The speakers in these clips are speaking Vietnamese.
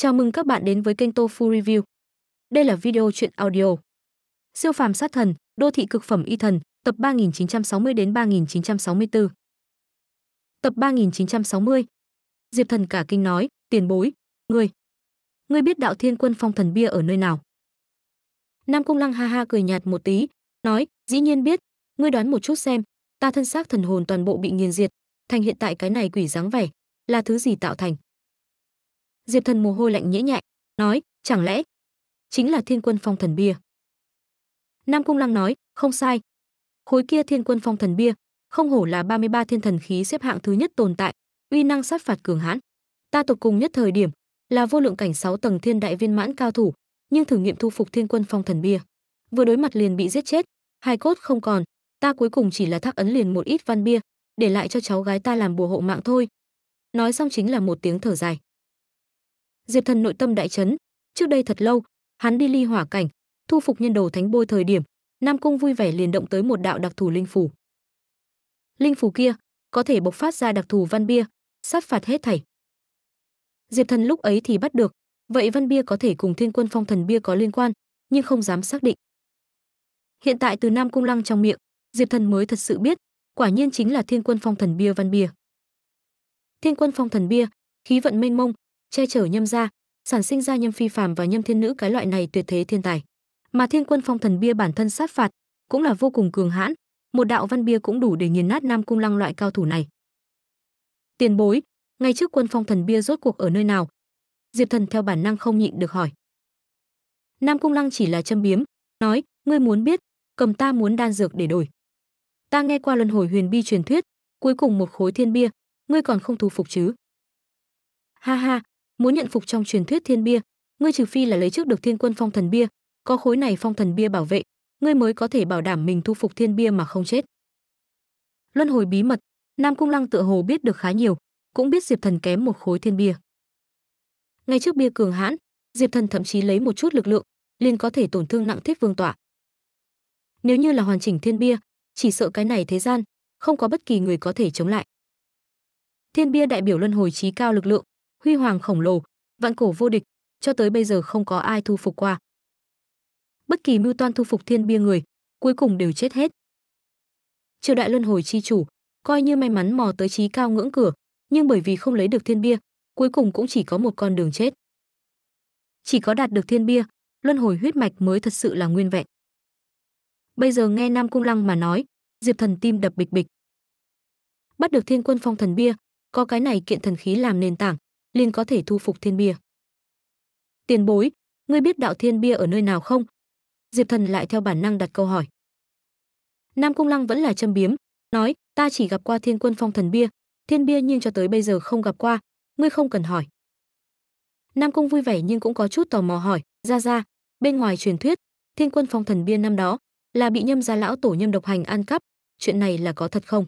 Chào mừng các bạn đến với kênh Tofu Review. Đây là video truyện audio. Siêu phàm sát thần, đô thị cực phẩm y thần, tập 3960 đến 3964. Tập 3960. Diệp Thần cả kinh nói, "Tiền bối, ngươi, ngươi biết Đạo Thiên Quân Phong Thần Bia ở nơi nào?" Nam Cung Lăng ha ha cười nhạt một tí, nói, "Dĩ nhiên biết, ngươi đoán một chút xem, ta thân xác thần hồn toàn bộ bị nghiền diệt, thành hiện tại cái này quỷ dáng vẻ, là thứ gì tạo thành?" diệp thần mồ hôi lạnh nhễ nhại nói chẳng lẽ chính là thiên quân phong thần bia nam cung lăng nói không sai khối kia thiên quân phong thần bia không hổ là 33 thiên thần khí xếp hạng thứ nhất tồn tại uy năng sát phạt cường hãn ta tột cùng nhất thời điểm là vô lượng cảnh 6 tầng thiên đại viên mãn cao thủ nhưng thử nghiệm thu phục thiên quân phong thần bia vừa đối mặt liền bị giết chết hai cốt không còn ta cuối cùng chỉ là thắc ấn liền một ít văn bia để lại cho cháu gái ta làm bùa hộ mạng thôi nói xong chính là một tiếng thở dài Diệp Thần nội tâm đại chấn, trước đây thật lâu, hắn đi ly hỏa cảnh, thu phục nhân đồ thánh bôi thời điểm, Nam Cung vui vẻ liền động tới một đạo đặc thù linh phù. Linh phù kia có thể bộc phát ra đặc thù văn bia, sát phạt hết thảy. Diệp Thần lúc ấy thì bắt được, vậy văn bia có thể cùng Thiên Quân Phong Thần bia có liên quan, nhưng không dám xác định. Hiện tại từ Nam Cung Lăng trong miệng, Diệp Thần mới thật sự biết, quả nhiên chính là Thiên Quân Phong Thần bia văn bia. Thiên Quân Phong Thần bia, khí vận mênh mông, che chở nhâm gia sản sinh ra nhâm phi phàm và nhâm thiên nữ cái loại này tuyệt thế thiên tài mà thiên quân phong thần bia bản thân sát phạt cũng là vô cùng cường hãn một đạo văn bia cũng đủ để nghiền nát nam cung lăng loại cao thủ này tiền bối ngay trước quân phong thần bia rốt cuộc ở nơi nào diệp thần theo bản năng không nhịn được hỏi nam cung lăng chỉ là châm biếm nói ngươi muốn biết cầm ta muốn đan dược để đổi ta nghe qua luân hồi huyền bi truyền thuyết cuối cùng một khối thiên bia ngươi còn không thu phục chứ ha ha muốn nhận phục trong truyền thuyết thiên bia ngươi trừ phi là lấy trước được thiên quân phong thần bia có khối này phong thần bia bảo vệ ngươi mới có thể bảo đảm mình thu phục thiên bia mà không chết luân hồi bí mật nam cung lăng tựa hồ biết được khá nhiều cũng biết diệp thần kém một khối thiên bia ngay trước bia cường hãn diệp thần thậm chí lấy một chút lực lượng liền có thể tổn thương nặng thiết vương tọa nếu như là hoàn chỉnh thiên bia chỉ sợ cái này thế gian không có bất kỳ người có thể chống lại thiên bia đại biểu luân hồi trí cao lực lượng huy hoàng khổng lồ, vạn cổ vô địch, cho tới bây giờ không có ai thu phục qua. Bất kỳ mưu toan thu phục thiên bia người, cuối cùng đều chết hết. Triều đại luân hồi chi chủ, coi như may mắn mò tới trí cao ngưỡng cửa, nhưng bởi vì không lấy được thiên bia, cuối cùng cũng chỉ có một con đường chết. Chỉ có đạt được thiên bia, luân hồi huyết mạch mới thật sự là nguyên vẹn. Bây giờ nghe Nam Cung Lăng mà nói, Diệp Thần tim đập bịch bịch. Bắt được Thiên Quân Phong Thần Bia, có cái này kiện thần khí làm nền tảng, liền có thể thu phục thiên bia. Tiền bối, ngươi biết đạo thiên bia ở nơi nào không? Diệp Thần lại theo bản năng đặt câu hỏi. Nam Cung Lăng vẫn là châm biếm, nói, ta chỉ gặp qua thiên quân phong thần bia, thiên bia nhưng cho tới bây giờ không gặp qua, ngươi không cần hỏi. Nam Cung vui vẻ nhưng cũng có chút tò mò hỏi, ra ra, bên ngoài truyền thuyết, thiên quân phong thần bia năm đó, là bị nhâm gia lão tổ nhâm độc hành ăn cắp, chuyện này là có thật không?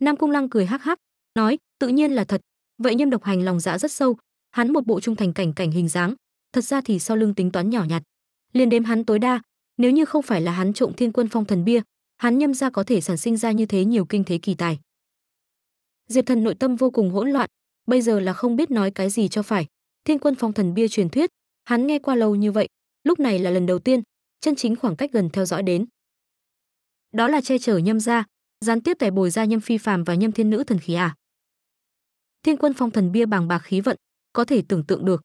Nam Cung Lăng cười hắc hắc, nói, tự nhiên là thật, vậy nhâm độc hành lòng dạ rất sâu hắn một bộ trung thành cảnh cảnh hình dáng thật ra thì sau lưng tính toán nhỏ nhặt liền đếm hắn tối đa nếu như không phải là hắn trộm thiên quân phong thần bia hắn nhâm ra có thể sản sinh ra như thế nhiều kinh thế kỳ tài diệp thần nội tâm vô cùng hỗn loạn bây giờ là không biết nói cái gì cho phải thiên quân phong thần bia truyền thuyết hắn nghe qua lâu như vậy lúc này là lần đầu tiên chân chính khoảng cách gần theo dõi đến đó là che chở nhâm gia gián tiếp tẻ bồi ra nhâm phi phàm và nhâm thiên nữ thần khí à Thiên quân phong thần bia bàng bạc khí vận, có thể tưởng tượng được.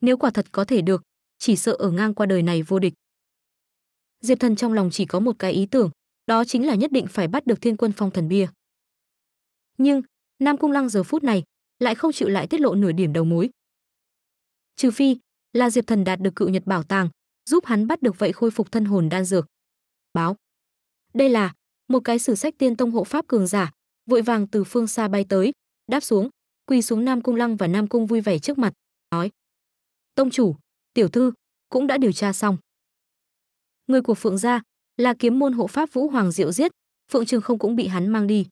Nếu quả thật có thể được, chỉ sợ ở ngang qua đời này vô địch. Diệp Thần trong lòng chỉ có một cái ý tưởng, đó chính là nhất định phải bắt được Thiên Quân Phong Thần Bia. Nhưng, Nam Cung Lăng giờ phút này lại không chịu lại tiết lộ nửa điểm đầu mối. Trừ phi là Diệp Thần đạt được cựu Nhật bảo tàng, giúp hắn bắt được vậy khôi phục thân hồn đan dược. Báo. Đây là một cái sử sách tiên tông hộ pháp cường giả, vội vàng từ phương xa bay tới, đáp xuống, quỳ xuống Nam Cung Lăng và Nam Cung vui vẻ trước mặt, nói: "Tông chủ, tiểu thư cũng đã điều tra xong. Người của Phượng gia là kiếm môn hộ pháp Vũ Hoàng Diệu giết, Phượng Trường Không cũng bị hắn mang đi.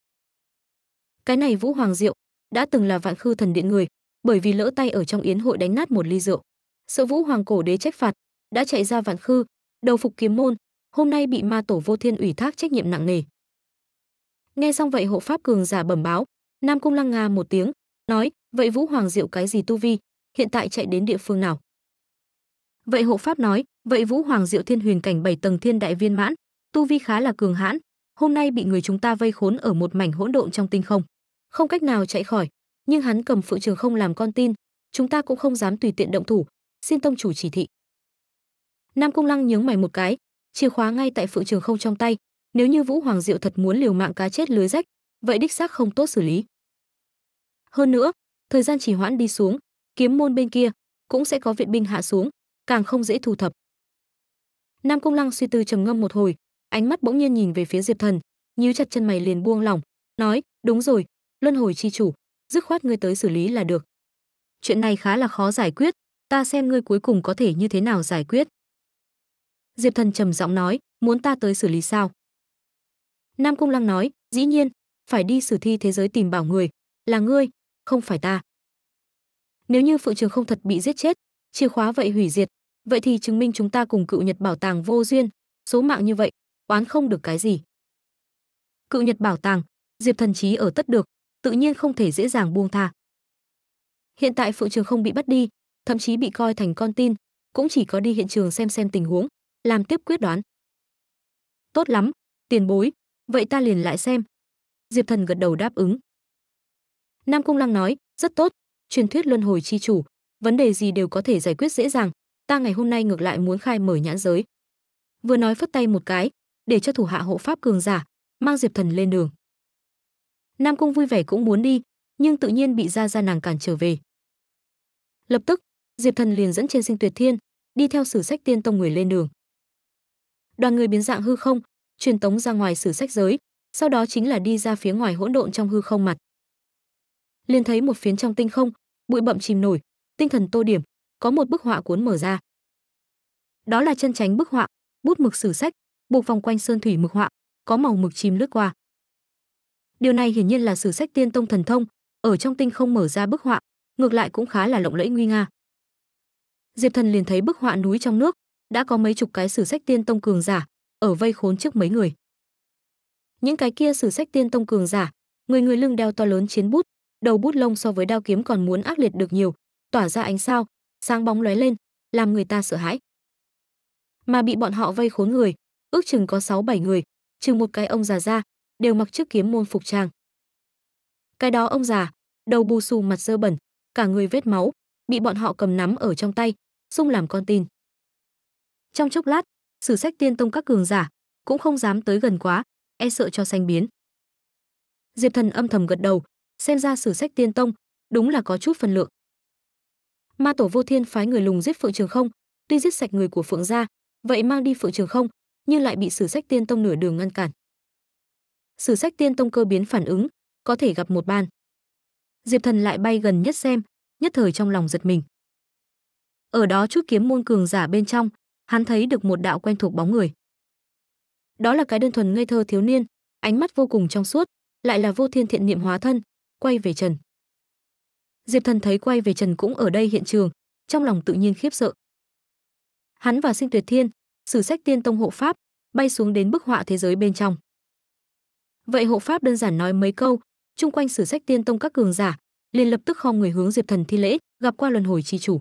Cái này Vũ Hoàng Diệu đã từng là vạn khư thần điện người, bởi vì lỡ tay ở trong yến hội đánh nát một ly rượu, sợ Vũ Hoàng cổ đế trách phạt, đã chạy ra vạn khư, đầu phục kiếm môn, hôm nay bị ma tổ vô thiên ủy thác trách nhiệm nặng nề. Nghe xong vậy hộ pháp cường giả bẩm báo, Nam Cung Lăng Nga một tiếng, nói, vậy Vũ Hoàng Diệu cái gì tu vi, hiện tại chạy đến địa phương nào? Vậy hộ pháp nói, vậy Vũ Hoàng Diệu Thiên Huyền cảnh 7 tầng thiên đại viên mãn, tu vi khá là cường hãn, hôm nay bị người chúng ta vây khốn ở một mảnh hỗn độn trong tinh không, không cách nào chạy khỏi, nhưng hắn cầm Phượng Trường không làm con tin, chúng ta cũng không dám tùy tiện động thủ, xin tông chủ chỉ thị. Nam Cung Lăng nhướng mày một cái, chìa khóa ngay tại Phượng Trường không trong tay, nếu như Vũ Hoàng Diệu thật muốn liều mạng cá chết lưới rách, vậy đích xác không tốt xử lý. Hơn nữa, thời gian chỉ hoãn đi xuống, kiếm môn bên kia cũng sẽ có viện binh hạ xuống, càng không dễ thu thập. Nam Cung Lăng suy tư trầm ngâm một hồi, ánh mắt bỗng nhiên nhìn về phía Diệp Thần, nhíu chặt chân mày liền buông lỏng, nói, "Đúng rồi, Luân hồi chi chủ, dứt khoát ngươi tới xử lý là được. Chuyện này khá là khó giải quyết, ta xem ngươi cuối cùng có thể như thế nào giải quyết." Diệp Thần trầm giọng nói, "Muốn ta tới xử lý sao?" Nam Cung Lăng nói, "Dĩ nhiên, phải đi xử thi thế giới tìm bảo người, là ngươi, không phải ta. Nếu như Phượng Trường không thật bị giết chết, chìa khóa vậy hủy diệt, vậy thì chứng minh chúng ta cùng cựu Nhật Bảo Tàng vô duyên, số mạng như vậy, oán không được cái gì. Cựu Nhật Bảo Tàng, Diệp Thần Chí ở tất được, tự nhiên không thể dễ dàng buông tha. Hiện tại Phượng Trường không bị bắt đi, thậm chí bị coi thành con tin, cũng chỉ có đi hiện trường xem xem tình huống, làm tiếp quyết đoán. Tốt lắm, tiền bối, vậy ta liền lại xem. Diệp Thần gật đầu đáp ứng. Nam Cung Lăng nói, rất tốt, truyền thuyết luân hồi chi chủ, vấn đề gì đều có thể giải quyết dễ dàng, ta ngày hôm nay ngược lại muốn khai mở nhãn giới. Vừa nói phất tay một cái, để cho thủ hạ hộ pháp cường giả, mang Diệp Thần lên đường. Nam Cung vui vẻ cũng muốn đi, nhưng tự nhiên bị Gia Gia nàng cản trở về. Lập tức, Diệp Thần liền dẫn trên sinh tuyệt thiên, đi theo sử sách tiên tông người lên đường. Đoàn người biến dạng hư không, truyền tống ra ngoài sử sách giới, sau đó chính là đi ra phía ngoài hỗn độn trong hư không mặt liền thấy một phiến trong tinh không, bụi bậm chìm nổi, tinh thần tô điểm, có một bức họa cuốn mở ra. Đó là chân tránh bức họa, bút mực sử sách, buộc vòng quanh sơn thủy mực họa, có màu mực chìm lướt qua. Điều này hiển nhiên là sử sách tiên tông thần thông, ở trong tinh không mở ra bức họa, ngược lại cũng khá là lộng lẫy nguy nga. Diệp Thần liền thấy bức họa núi trong nước, đã có mấy chục cái sử sách tiên tông cường giả ở vây khốn trước mấy người. Những cái kia sử sách tiên tông cường giả, người người lưng đeo to lớn chiến bút, đầu bút lông so với đao kiếm còn muốn ác liệt được nhiều, tỏa ra ánh sao, sáng bóng lóe lên, làm người ta sợ hãi. Mà bị bọn họ vây khốn người, ước chừng có sáu bảy người, trừ một cái ông già ra, đều mặc chiếc kiếm môn phục trang. Cái đó ông già, đầu bù xù mặt dơ bẩn, cả người vết máu, bị bọn họ cầm nắm ở trong tay, xung làm con tin. Trong chốc lát, sử sách tiên tông các cường giả cũng không dám tới gần quá, e sợ cho sanh biến. Diệp Thần âm thầm gật đầu, xem ra sử sách tiên tông đúng là có chút phần lượng ma tổ vô thiên phái người lùng giết phượng trường không tuy giết sạch người của phượng gia vậy mang đi phượng trường không nhưng lại bị sử sách tiên tông nửa đường ngăn cản sử sách tiên tông cơ biến phản ứng có thể gặp một ban diệp thần lại bay gần nhất xem nhất thời trong lòng giật mình ở đó chút kiếm môn cường giả bên trong hắn thấy được một đạo quen thuộc bóng người đó là cái đơn thuần ngây thơ thiếu niên ánh mắt vô cùng trong suốt lại là vô thiên thiện niệm hóa thân quay về Trần. Diệp Thần thấy quay về Trần cũng ở đây hiện trường, trong lòng tự nhiên khiếp sợ. Hắn và Sinh Tuyệt Thiên, sử sách tiên tông hộ pháp, bay xuống đến bức họa thế giới bên trong. Vậy hộ pháp đơn giản nói mấy câu, chung quanh sử sách tiên tông các cường giả, liền lập tức khom người hướng Diệp Thần thi lễ, gặp qua luân hồi chi chủ.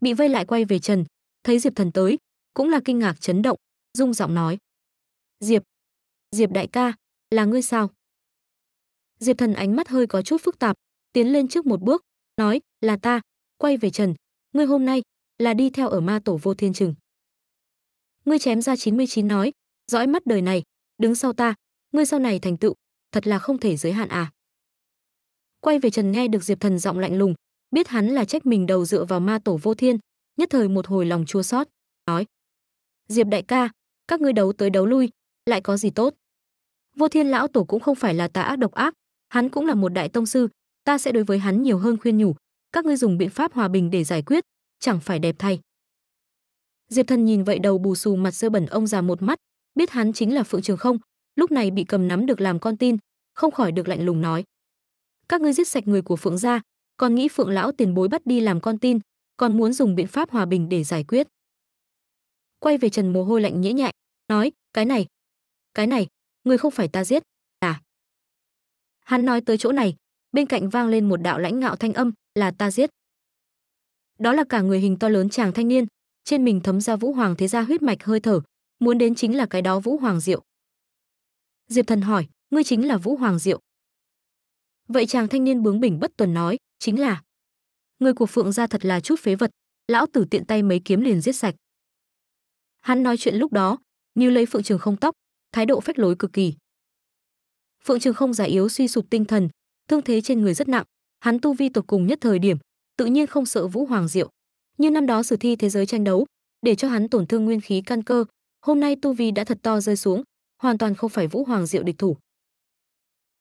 Bị vây lại quay về Trần, thấy Diệp Thần tới, cũng là kinh ngạc chấn động, rung giọng nói: "Diệp, Diệp đại ca, là ngươi sao?" Diệp Thần ánh mắt hơi có chút phức tạp, tiến lên trước một bước, nói, "Là ta." Quay về Trần, "Ngươi hôm nay là đi theo ở Ma Tổ Vô Thiên Trừng." Ngươi chém ra 99 nói, "Dõi mắt đời này, đứng sau ta, ngươi sau này thành tựu, thật là không thể giới hạn à?" Quay về Trần nghe được Diệp Thần giọng lạnh lùng, biết hắn là trách mình đầu dựa vào Ma Tổ Vô Thiên, nhất thời một hồi lòng chua xót, nói: "Diệp đại ca, các ngươi đấu tới đấu lui, lại có gì tốt?" Vô Thiên lão tổ cũng không phải là tà ác độc ác, hắn cũng là một đại tông sư ta sẽ đối với hắn nhiều hơn khuyên nhủ các ngươi dùng biện pháp hòa bình để giải quyết chẳng phải đẹp thay diệp thần nhìn vậy đầu bù xù mặt dơ bẩn ông già một mắt biết hắn chính là phượng trường không lúc này bị cầm nắm được làm con tin không khỏi được lạnh lùng nói các ngươi giết sạch người của phượng gia còn nghĩ phượng lão tiền bối bắt đi làm con tin còn muốn dùng biện pháp hòa bình để giải quyết quay về trần mồ hôi lạnh nhễ nhại nói cái này cái này người không phải ta giết Hắn nói tới chỗ này, bên cạnh vang lên một đạo lãnh ngạo thanh âm, là ta giết. Đó là cả người hình to lớn chàng thanh niên, trên mình thấm ra vũ hoàng thế gia huyết mạch hơi thở, muốn đến chính là cái đó vũ hoàng diệu. Diệp Thần hỏi, ngươi chính là vũ hoàng diệu. Vậy chàng thanh niên bướng bỉnh bất tuần nói, chính là người của phượng gia thật là chút phế vật, lão tử tiện tay mấy kiếm liền giết sạch. Hắn nói chuyện lúc đó, như lấy phượng trường không tóc, thái độ phách lối cực kỳ. Phượng Trường không già yếu suy sụp tinh thần, thương thế trên người rất nặng, hắn tu vi tột cùng nhất thời điểm, tự nhiên không sợ Vũ Hoàng Diệu. Như năm đó sử thi thế giới tranh đấu, để cho hắn tổn thương nguyên khí căn cơ, hôm nay tu vi đã thật to rơi xuống, hoàn toàn không phải Vũ Hoàng Diệu địch thủ.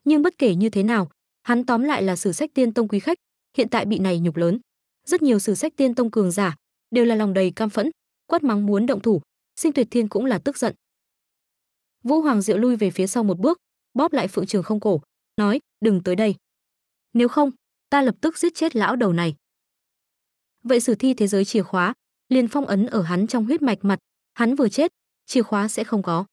Nhưng bất kể như thế nào, hắn tóm lại là sử sách tiên tông quý khách, hiện tại bị này nhục lớn. Rất nhiều sử sách tiên tông cường giả đều là lòng đầy cam phẫn, quát mắng muốn động thủ, Sinh Tuyệt Thiên cũng là tức giận. Vũ Hoàng Diệu lui về phía sau một bước, bóp lại Phượng Trường không cổ, nói, đừng tới đây. Nếu không, ta lập tức giết chết lão đầu này. Vậy sử thi thế giới chìa khóa, liền phong ấn ở hắn trong huyết mạch mặt, hắn vừa chết, chìa khóa sẽ không có.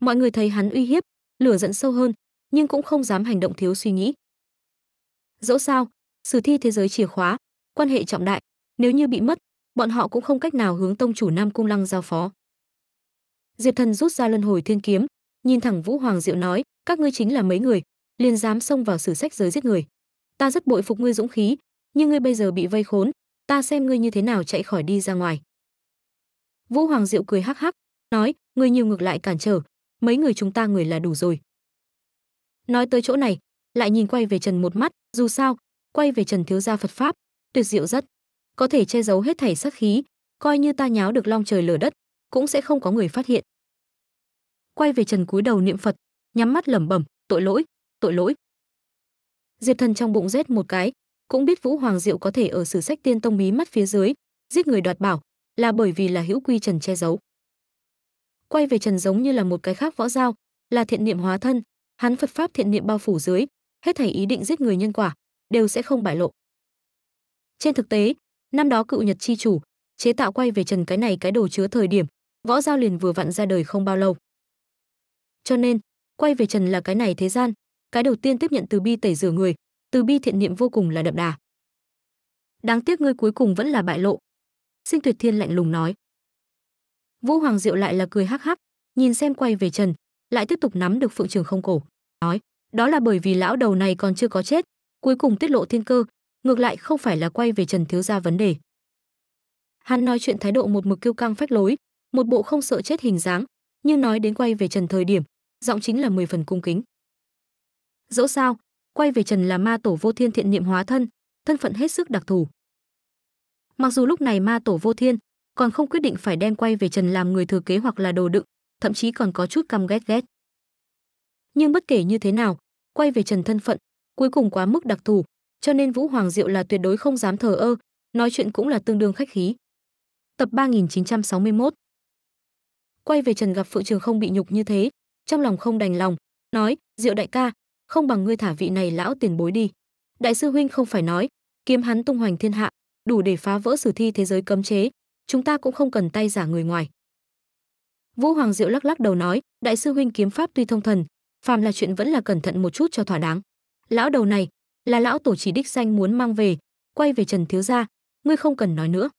Mọi người thấy hắn uy hiếp, lửa giận sâu hơn, nhưng cũng không dám hành động thiếu suy nghĩ. Dẫu sao, sử thi thế giới chìa khóa, quan hệ trọng đại, nếu như bị mất, bọn họ cũng không cách nào hướng tông chủ Nam Cung Lăng giao phó. Diệp Thần rút ra Luân Hồi Thiên kiếm, nhìn thẳng Vũ Hoàng Diệu nói, các ngươi chính là mấy người, liền dám xông vào sử sách giới giết người. Ta rất bội phục ngươi dũng khí, nhưng ngươi bây giờ bị vây khốn, ta xem ngươi như thế nào chạy khỏi đi ra ngoài. Vũ Hoàng Diệu cười hắc hắc, nói, ngươi nhiều ngược lại cản trở, mấy người chúng ta người là đủ rồi. Nói tới chỗ này, lại nhìn quay về Trần một mắt, dù sao, quay về Trần thiếu gia Phật pháp, tuyệt diệu rất, có thể che giấu hết thảy sát khí, coi như ta nháo được long trời lở đất, cũng sẽ không có người phát hiện quay về trần cúi đầu niệm phật nhắm mắt lẩm bẩm tội lỗi tội lỗi diệp thần trong bụng rét một cái cũng biết vũ hoàng diệu có thể ở sử sách tiên tông mí mắt phía dưới giết người đoạt bảo là bởi vì là hữu quy trần che giấu quay về trần giống như là một cái khác võ giao là thiện niệm hóa thân hắn phật pháp thiện niệm bao phủ dưới hết thảy ý định giết người nhân quả đều sẽ không bại lộ trên thực tế năm đó cựu nhật chi chủ chế tạo quay về trần cái này cái đồ chứa thời điểm võ giao liền vừa vặn ra đời không bao lâu cho nên, quay về trần là cái này thế gian, cái đầu tiên tiếp nhận từ bi tẩy rửa người, từ bi thiện niệm vô cùng là đậm đà. Đáng tiếc ngươi cuối cùng vẫn là bại lộ. Sinh Tuyệt Thiên lạnh lùng nói. Vũ Hoàng Diệu lại là cười hắc hắc, nhìn xem quay về trần, lại tiếp tục nắm được phượng trường không cổ, nói, đó là bởi vì lão đầu này còn chưa có chết, cuối cùng tiết lộ thiên cơ, ngược lại không phải là quay về Trần Thiếu Gia vấn đề. Hắn nói chuyện thái độ một mực kiêu căng phách lối, một bộ không sợ chết hình dáng, nhưng nói đến quay về Trần thời điểm, giọng chính là mười phần cung kính. Dẫu sao, quay về Trần là ma tổ vô thiên thiện niệm hóa thân, thân phận hết sức đặc thù. Mặc dù lúc này ma tổ vô thiên còn không quyết định phải đem quay về Trần làm người thừa kế hoặc là đồ đựng, thậm chí còn có chút căm ghét ghét. Nhưng bất kể như thế nào, quay về Trần thân phận cuối cùng quá mức đặc thù, cho nên Vũ Hoàng Diệu là tuyệt đối không dám thờ ơ, nói chuyện cũng là tương đương khách khí. Tập 3961 Quay về Trần gặp Phượng Trường không bị nhục như thế, trong lòng không đành lòng, nói: "Diệu đại ca, không bằng ngươi thả vị này lão tiền bối đi. Đại sư huynh không phải nói, kiếm hắn tung hoành thiên hạ, đủ để phá vỡ sử thi thế giới cấm chế, chúng ta cũng không cần tay giả người ngoài." Vũ Hoàng Diệu lắc lắc đầu nói: "Đại sư huynh kiếm pháp tuy thông thần, phàm là chuyện vẫn là cẩn thận một chút cho thỏa đáng. Lão đầu này là lão tổ chỉ đích danh muốn mang về, quay về Trần thiếu gia, ngươi không cần nói nữa."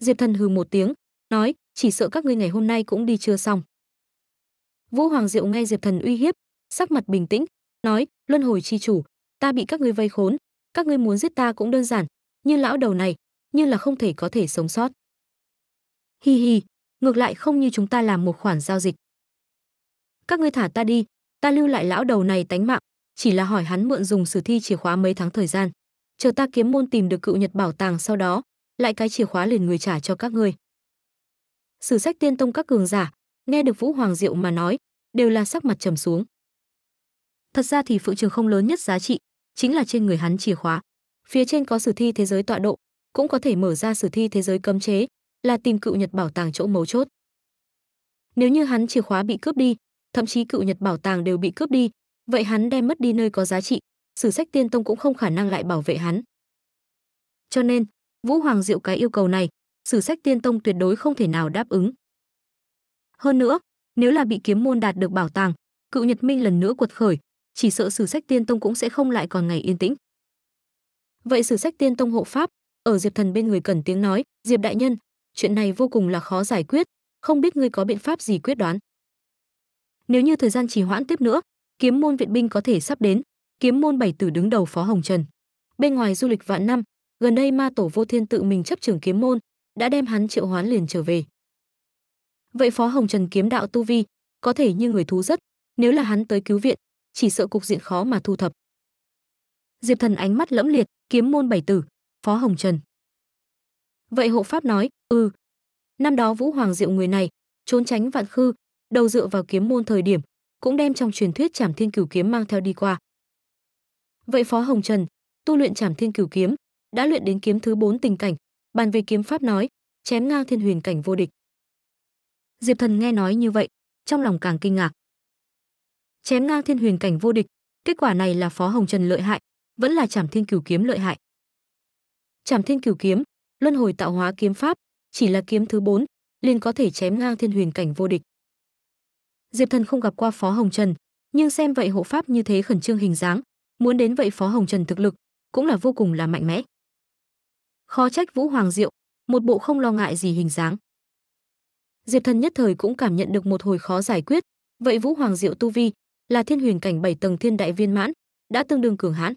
Diệp Thần hừ một tiếng, nói: "Chỉ sợ các ngươi ngày hôm nay cũng đi chưa xong." Vũ Hoàng Diệu nghe Diệp Thần uy hiếp, sắc mặt bình tĩnh, nói: "Luân hồi chi chủ, ta bị các ngươi vây khốn, các ngươi muốn giết ta cũng đơn giản, như lão đầu này, như là không thể có thể sống sót." Hi hi, ngược lại không như chúng ta làm một khoản giao dịch. Các ngươi thả ta đi, ta lưu lại lão đầu này tánh mạng, chỉ là hỏi hắn mượn dùng sử thi chìa khóa mấy tháng thời gian, chờ ta kiếm môn tìm được cựu Nhật bảo tàng sau đó, lại cái chìa khóa liền người trả cho các ngươi. Sử sách tiên tông các cường giả, nghe được Vũ Hoàng Diệu mà nói, đều là sắc mặt trầm xuống. Thật ra thì Phượng Trường không lớn nhất giá trị, chính là trên người hắn chìa khóa. Phía trên có sử thi thế giới tọa độ, cũng có thể mở ra sử thi thế giới cấm chế, là tìm cựu Nhật bảo tàng chỗ mấu chốt. Nếu như hắn chìa khóa bị cướp đi, thậm chí cựu Nhật bảo tàng đều bị cướp đi, vậy hắn đem mất đi nơi có giá trị, sử sách tiên tông cũng không khả năng lại bảo vệ hắn. Cho nên, Vũ Hoàng Diệu cái yêu cầu này, sử sách tiên tông tuyệt đối không thể nào đáp ứng. Hơn nữa, nếu là bị kiếm môn đạt được bảo tàng, cựu Nhật Minh lần nữa quật khởi, chỉ sợ sử sách tiên tông cũng sẽ không lại còn ngày yên tĩnh. Vậy sử sách tiên tông hộ pháp, ở Diệp Thần bên người cần tiếng nói, "Diệp đại nhân, chuyện này vô cùng là khó giải quyết, không biết ngươi có biện pháp gì quyết đoán?" Nếu như thời gian trì hoãn tiếp nữa, kiếm môn viện binh có thể sắp đến, kiếm môn bảy tử đứng đầu Phó Hồng Trần. Bên ngoài du lịch vạn năm, gần đây ma tổ Vô Thiên tự mình chấp trưởng kiếm môn, đã đem hắn triệu hoán liền trở về vậy phó hồng trần kiếm đạo tu vi có thể như người thú rất nếu là hắn tới cứu viện chỉ sợ cục diện khó mà thu thập diệp thần ánh mắt lẫm liệt kiếm môn bảy tử phó hồng trần vậy hộ pháp nói ừ năm đó vũ hoàng diệu người này trốn tránh vạn khư đầu dựa vào kiếm môn thời điểm cũng đem trong truyền thuyết trảm thiên cửu kiếm mang theo đi qua vậy phó hồng trần tu luyện trảm thiên cửu kiếm đã luyện đến kiếm thứ bốn tình cảnh bàn về kiếm pháp nói chém ngang thiên huyền cảnh vô địch Diệp Thần nghe nói như vậy, trong lòng càng kinh ngạc. Chém ngang thiên huyền cảnh vô địch, kết quả này là Phó Hồng Trần lợi hại, vẫn là Trảm Thiên Cửu kiếm lợi hại. Trảm Thiên Cửu kiếm, luân hồi tạo hóa kiếm pháp, chỉ là kiếm thứ 4, liền có thể chém ngang thiên huyền cảnh vô địch. Diệp Thần không gặp qua Phó Hồng Trần, nhưng xem vậy hộ pháp như thế khẩn trương hình dáng, muốn đến vậy Phó Hồng Trần thực lực cũng là vô cùng là mạnh mẽ. Khó trách Vũ Hoàng Diệu, một bộ không lo ngại gì hình dáng. Diệp Thần nhất thời cũng cảm nhận được một hồi khó giải quyết, vậy Vũ Hoàng Diệu tu vi là thiên huyền cảnh 7 tầng thiên đại viên mãn, đã tương đương cường hãn.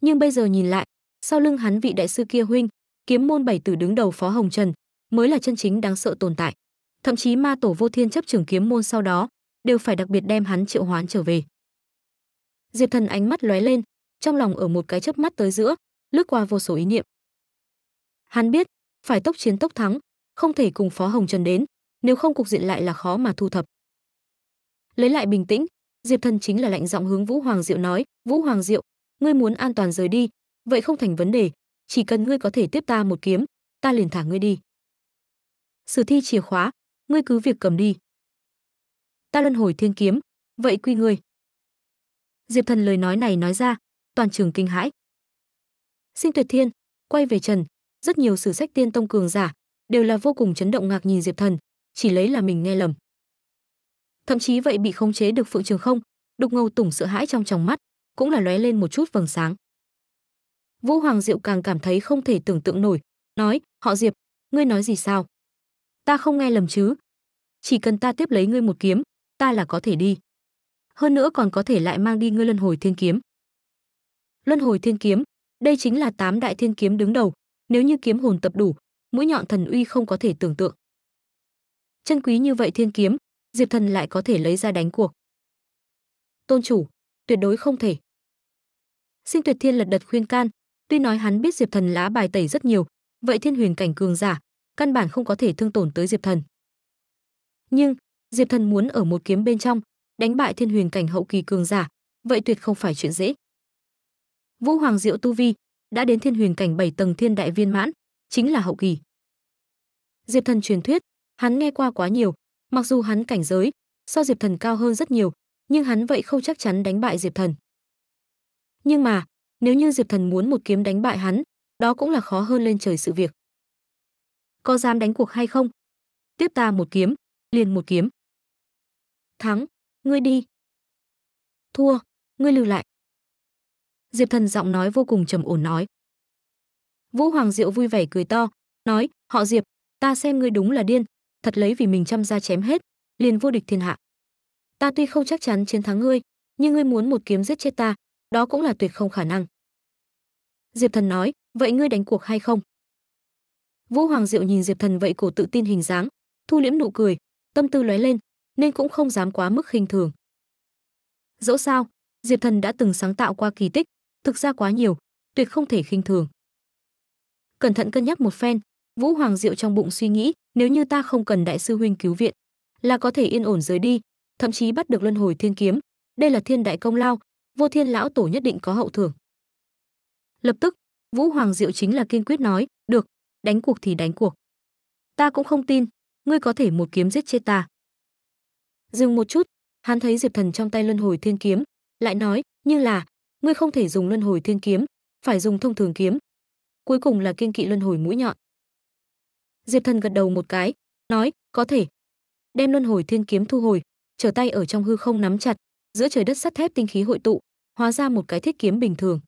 Nhưng bây giờ nhìn lại, sau lưng hắn vị đại sư kia huynh, kiếm môn bảy tử đứng đầu Phó Hồng Trần, mới là chân chính đáng sợ tồn tại. Thậm chí ma tổ vô thiên chấp trưởng kiếm môn sau đó, đều phải đặc biệt đem hắn triệu hoán trở về. Diệp Thần ánh mắt lóe lên, trong lòng ở một cái chớp mắt tới giữa, lướt qua vô số ý niệm. Hắn biết, phải tốc chiến tốc thắng, không thể cùng Phó Hồng Trần đến, nếu không cục diện lại là khó mà thu thập. Lấy lại bình tĩnh, Diệp Thần chính là lạnh giọng hướng Vũ Hoàng Diệu nói, "Vũ Hoàng Diệu, ngươi muốn an toàn rời đi, vậy không thành vấn đề, chỉ cần ngươi có thể tiếp ta một kiếm, ta liền thả ngươi đi." Sử thi chìa khóa, ngươi cứ việc cầm đi. Ta luân hồi thiên kiếm, vậy quy ngươi. Diệp Thần lời nói này nói ra, toàn trường kinh hãi. Sinh Tuyệt Thiên, quay về Trần, rất nhiều sử sách tiên tông cường giả, đều là vô cùng chấn động ngạc nhìn Diệp Thần, chỉ lấy là mình nghe lầm. Thậm chí vậy bị khống chế được Phượng Trường Không, Đục Ngầu tủng sợ hãi trong tròng mắt, cũng là lóe lên một chút vầng sáng. Vũ Hoàng Diệu càng cảm thấy không thể tưởng tượng nổi, nói, họ Diệp, ngươi nói gì sao? Ta không nghe lầm chứ. Chỉ cần ta tiếp lấy ngươi một kiếm, ta là có thể đi. Hơn nữa còn có thể lại mang đi ngươi luân hồi thiên kiếm. Luân hồi thiên kiếm, đây chính là tám đại thiên kiếm đứng đầu, nếu như kiếm hồn tập đủ, mũi nhọn thần uy không có thể tưởng tượng. Chân quý như vậy thiên kiếm, Diệp Thần lại có thể lấy ra đánh cuộc. Tôn chủ, tuyệt đối không thể. xin Tuyệt Thiên lật đật khuyên can, tuy nói hắn biết Diệp Thần lá bài tẩy rất nhiều, vậy thiên huyền cảnh cường giả, căn bản không có thể thương tổn tới Diệp Thần. Nhưng, Diệp Thần muốn ở một kiếm bên trong, đánh bại thiên huyền cảnh hậu kỳ cường giả, vậy tuyệt không phải chuyện dễ. Vũ Hoàng Diệu tu vi đã đến thiên huyền cảnh 7 tầng thiên đại viên mãn, chính là hậu kỳ. Diệp Thần truyền thuyết, hắn nghe qua quá nhiều, mặc dù hắn cảnh giới so Diệp Thần cao hơn rất nhiều, nhưng hắn vậy không chắc chắn đánh bại Diệp Thần. Nhưng mà, nếu như Diệp Thần muốn một kiếm đánh bại hắn, đó cũng là khó hơn lên trời sự việc. Có dám đánh cuộc hay không? Tiếp ta một kiếm, liền một kiếm. Thắng, ngươi đi. Thua, ngươi lưu lại. Diệp Thần giọng nói vô cùng trầm ổn nói. Vũ Hoàng Diệu vui vẻ cười to, nói, họ Diệp, ta xem ngươi đúng là điên, thật lấy vì mình chăm ra chém hết, liền vô địch thiên hạ. Ta tuy không chắc chắn chiến thắng ngươi, nhưng ngươi muốn một kiếm giết chết ta, đó cũng là tuyệt không khả năng. Diệp Thần nói, vậy ngươi đánh cuộc hay không? Vũ Hoàng Diệu nhìn Diệp Thần vậy cổ tự tin hình dáng, thu liễm nụ cười, tâm tư lóe lên, nên cũng không dám quá mức khinh thường. Dẫu sao, Diệp Thần đã từng sáng tạo qua kỳ tích, thực ra quá nhiều, tuyệt không thể khinh thường cẩn thận cân nhắc một phen vũ hoàng diệu trong bụng suy nghĩ nếu như ta không cần đại sư huynh cứu viện là có thể yên ổn rời đi thậm chí bắt được luân hồi thiên kiếm đây là thiên đại công lao vô thiên lão tổ nhất định có hậu thưởng lập tức vũ hoàng diệu chính là kiên quyết nói được đánh cuộc thì đánh cuộc ta cũng không tin ngươi có thể một kiếm giết chết ta dừng một chút hắn thấy diệp thần trong tay luân hồi thiên kiếm lại nói nhưng là ngươi không thể dùng luân hồi thiên kiếm phải dùng thông thường kiếm cuối cùng là kiên kỵ luân hồi mũi nhọn. Diệp Thần gật đầu một cái, nói, có thể. Đem luân hồi thiên kiếm thu hồi, trở tay ở trong hư không nắm chặt, giữa trời đất sắt thép tinh khí hội tụ, hóa ra một cái thiết kiếm bình thường.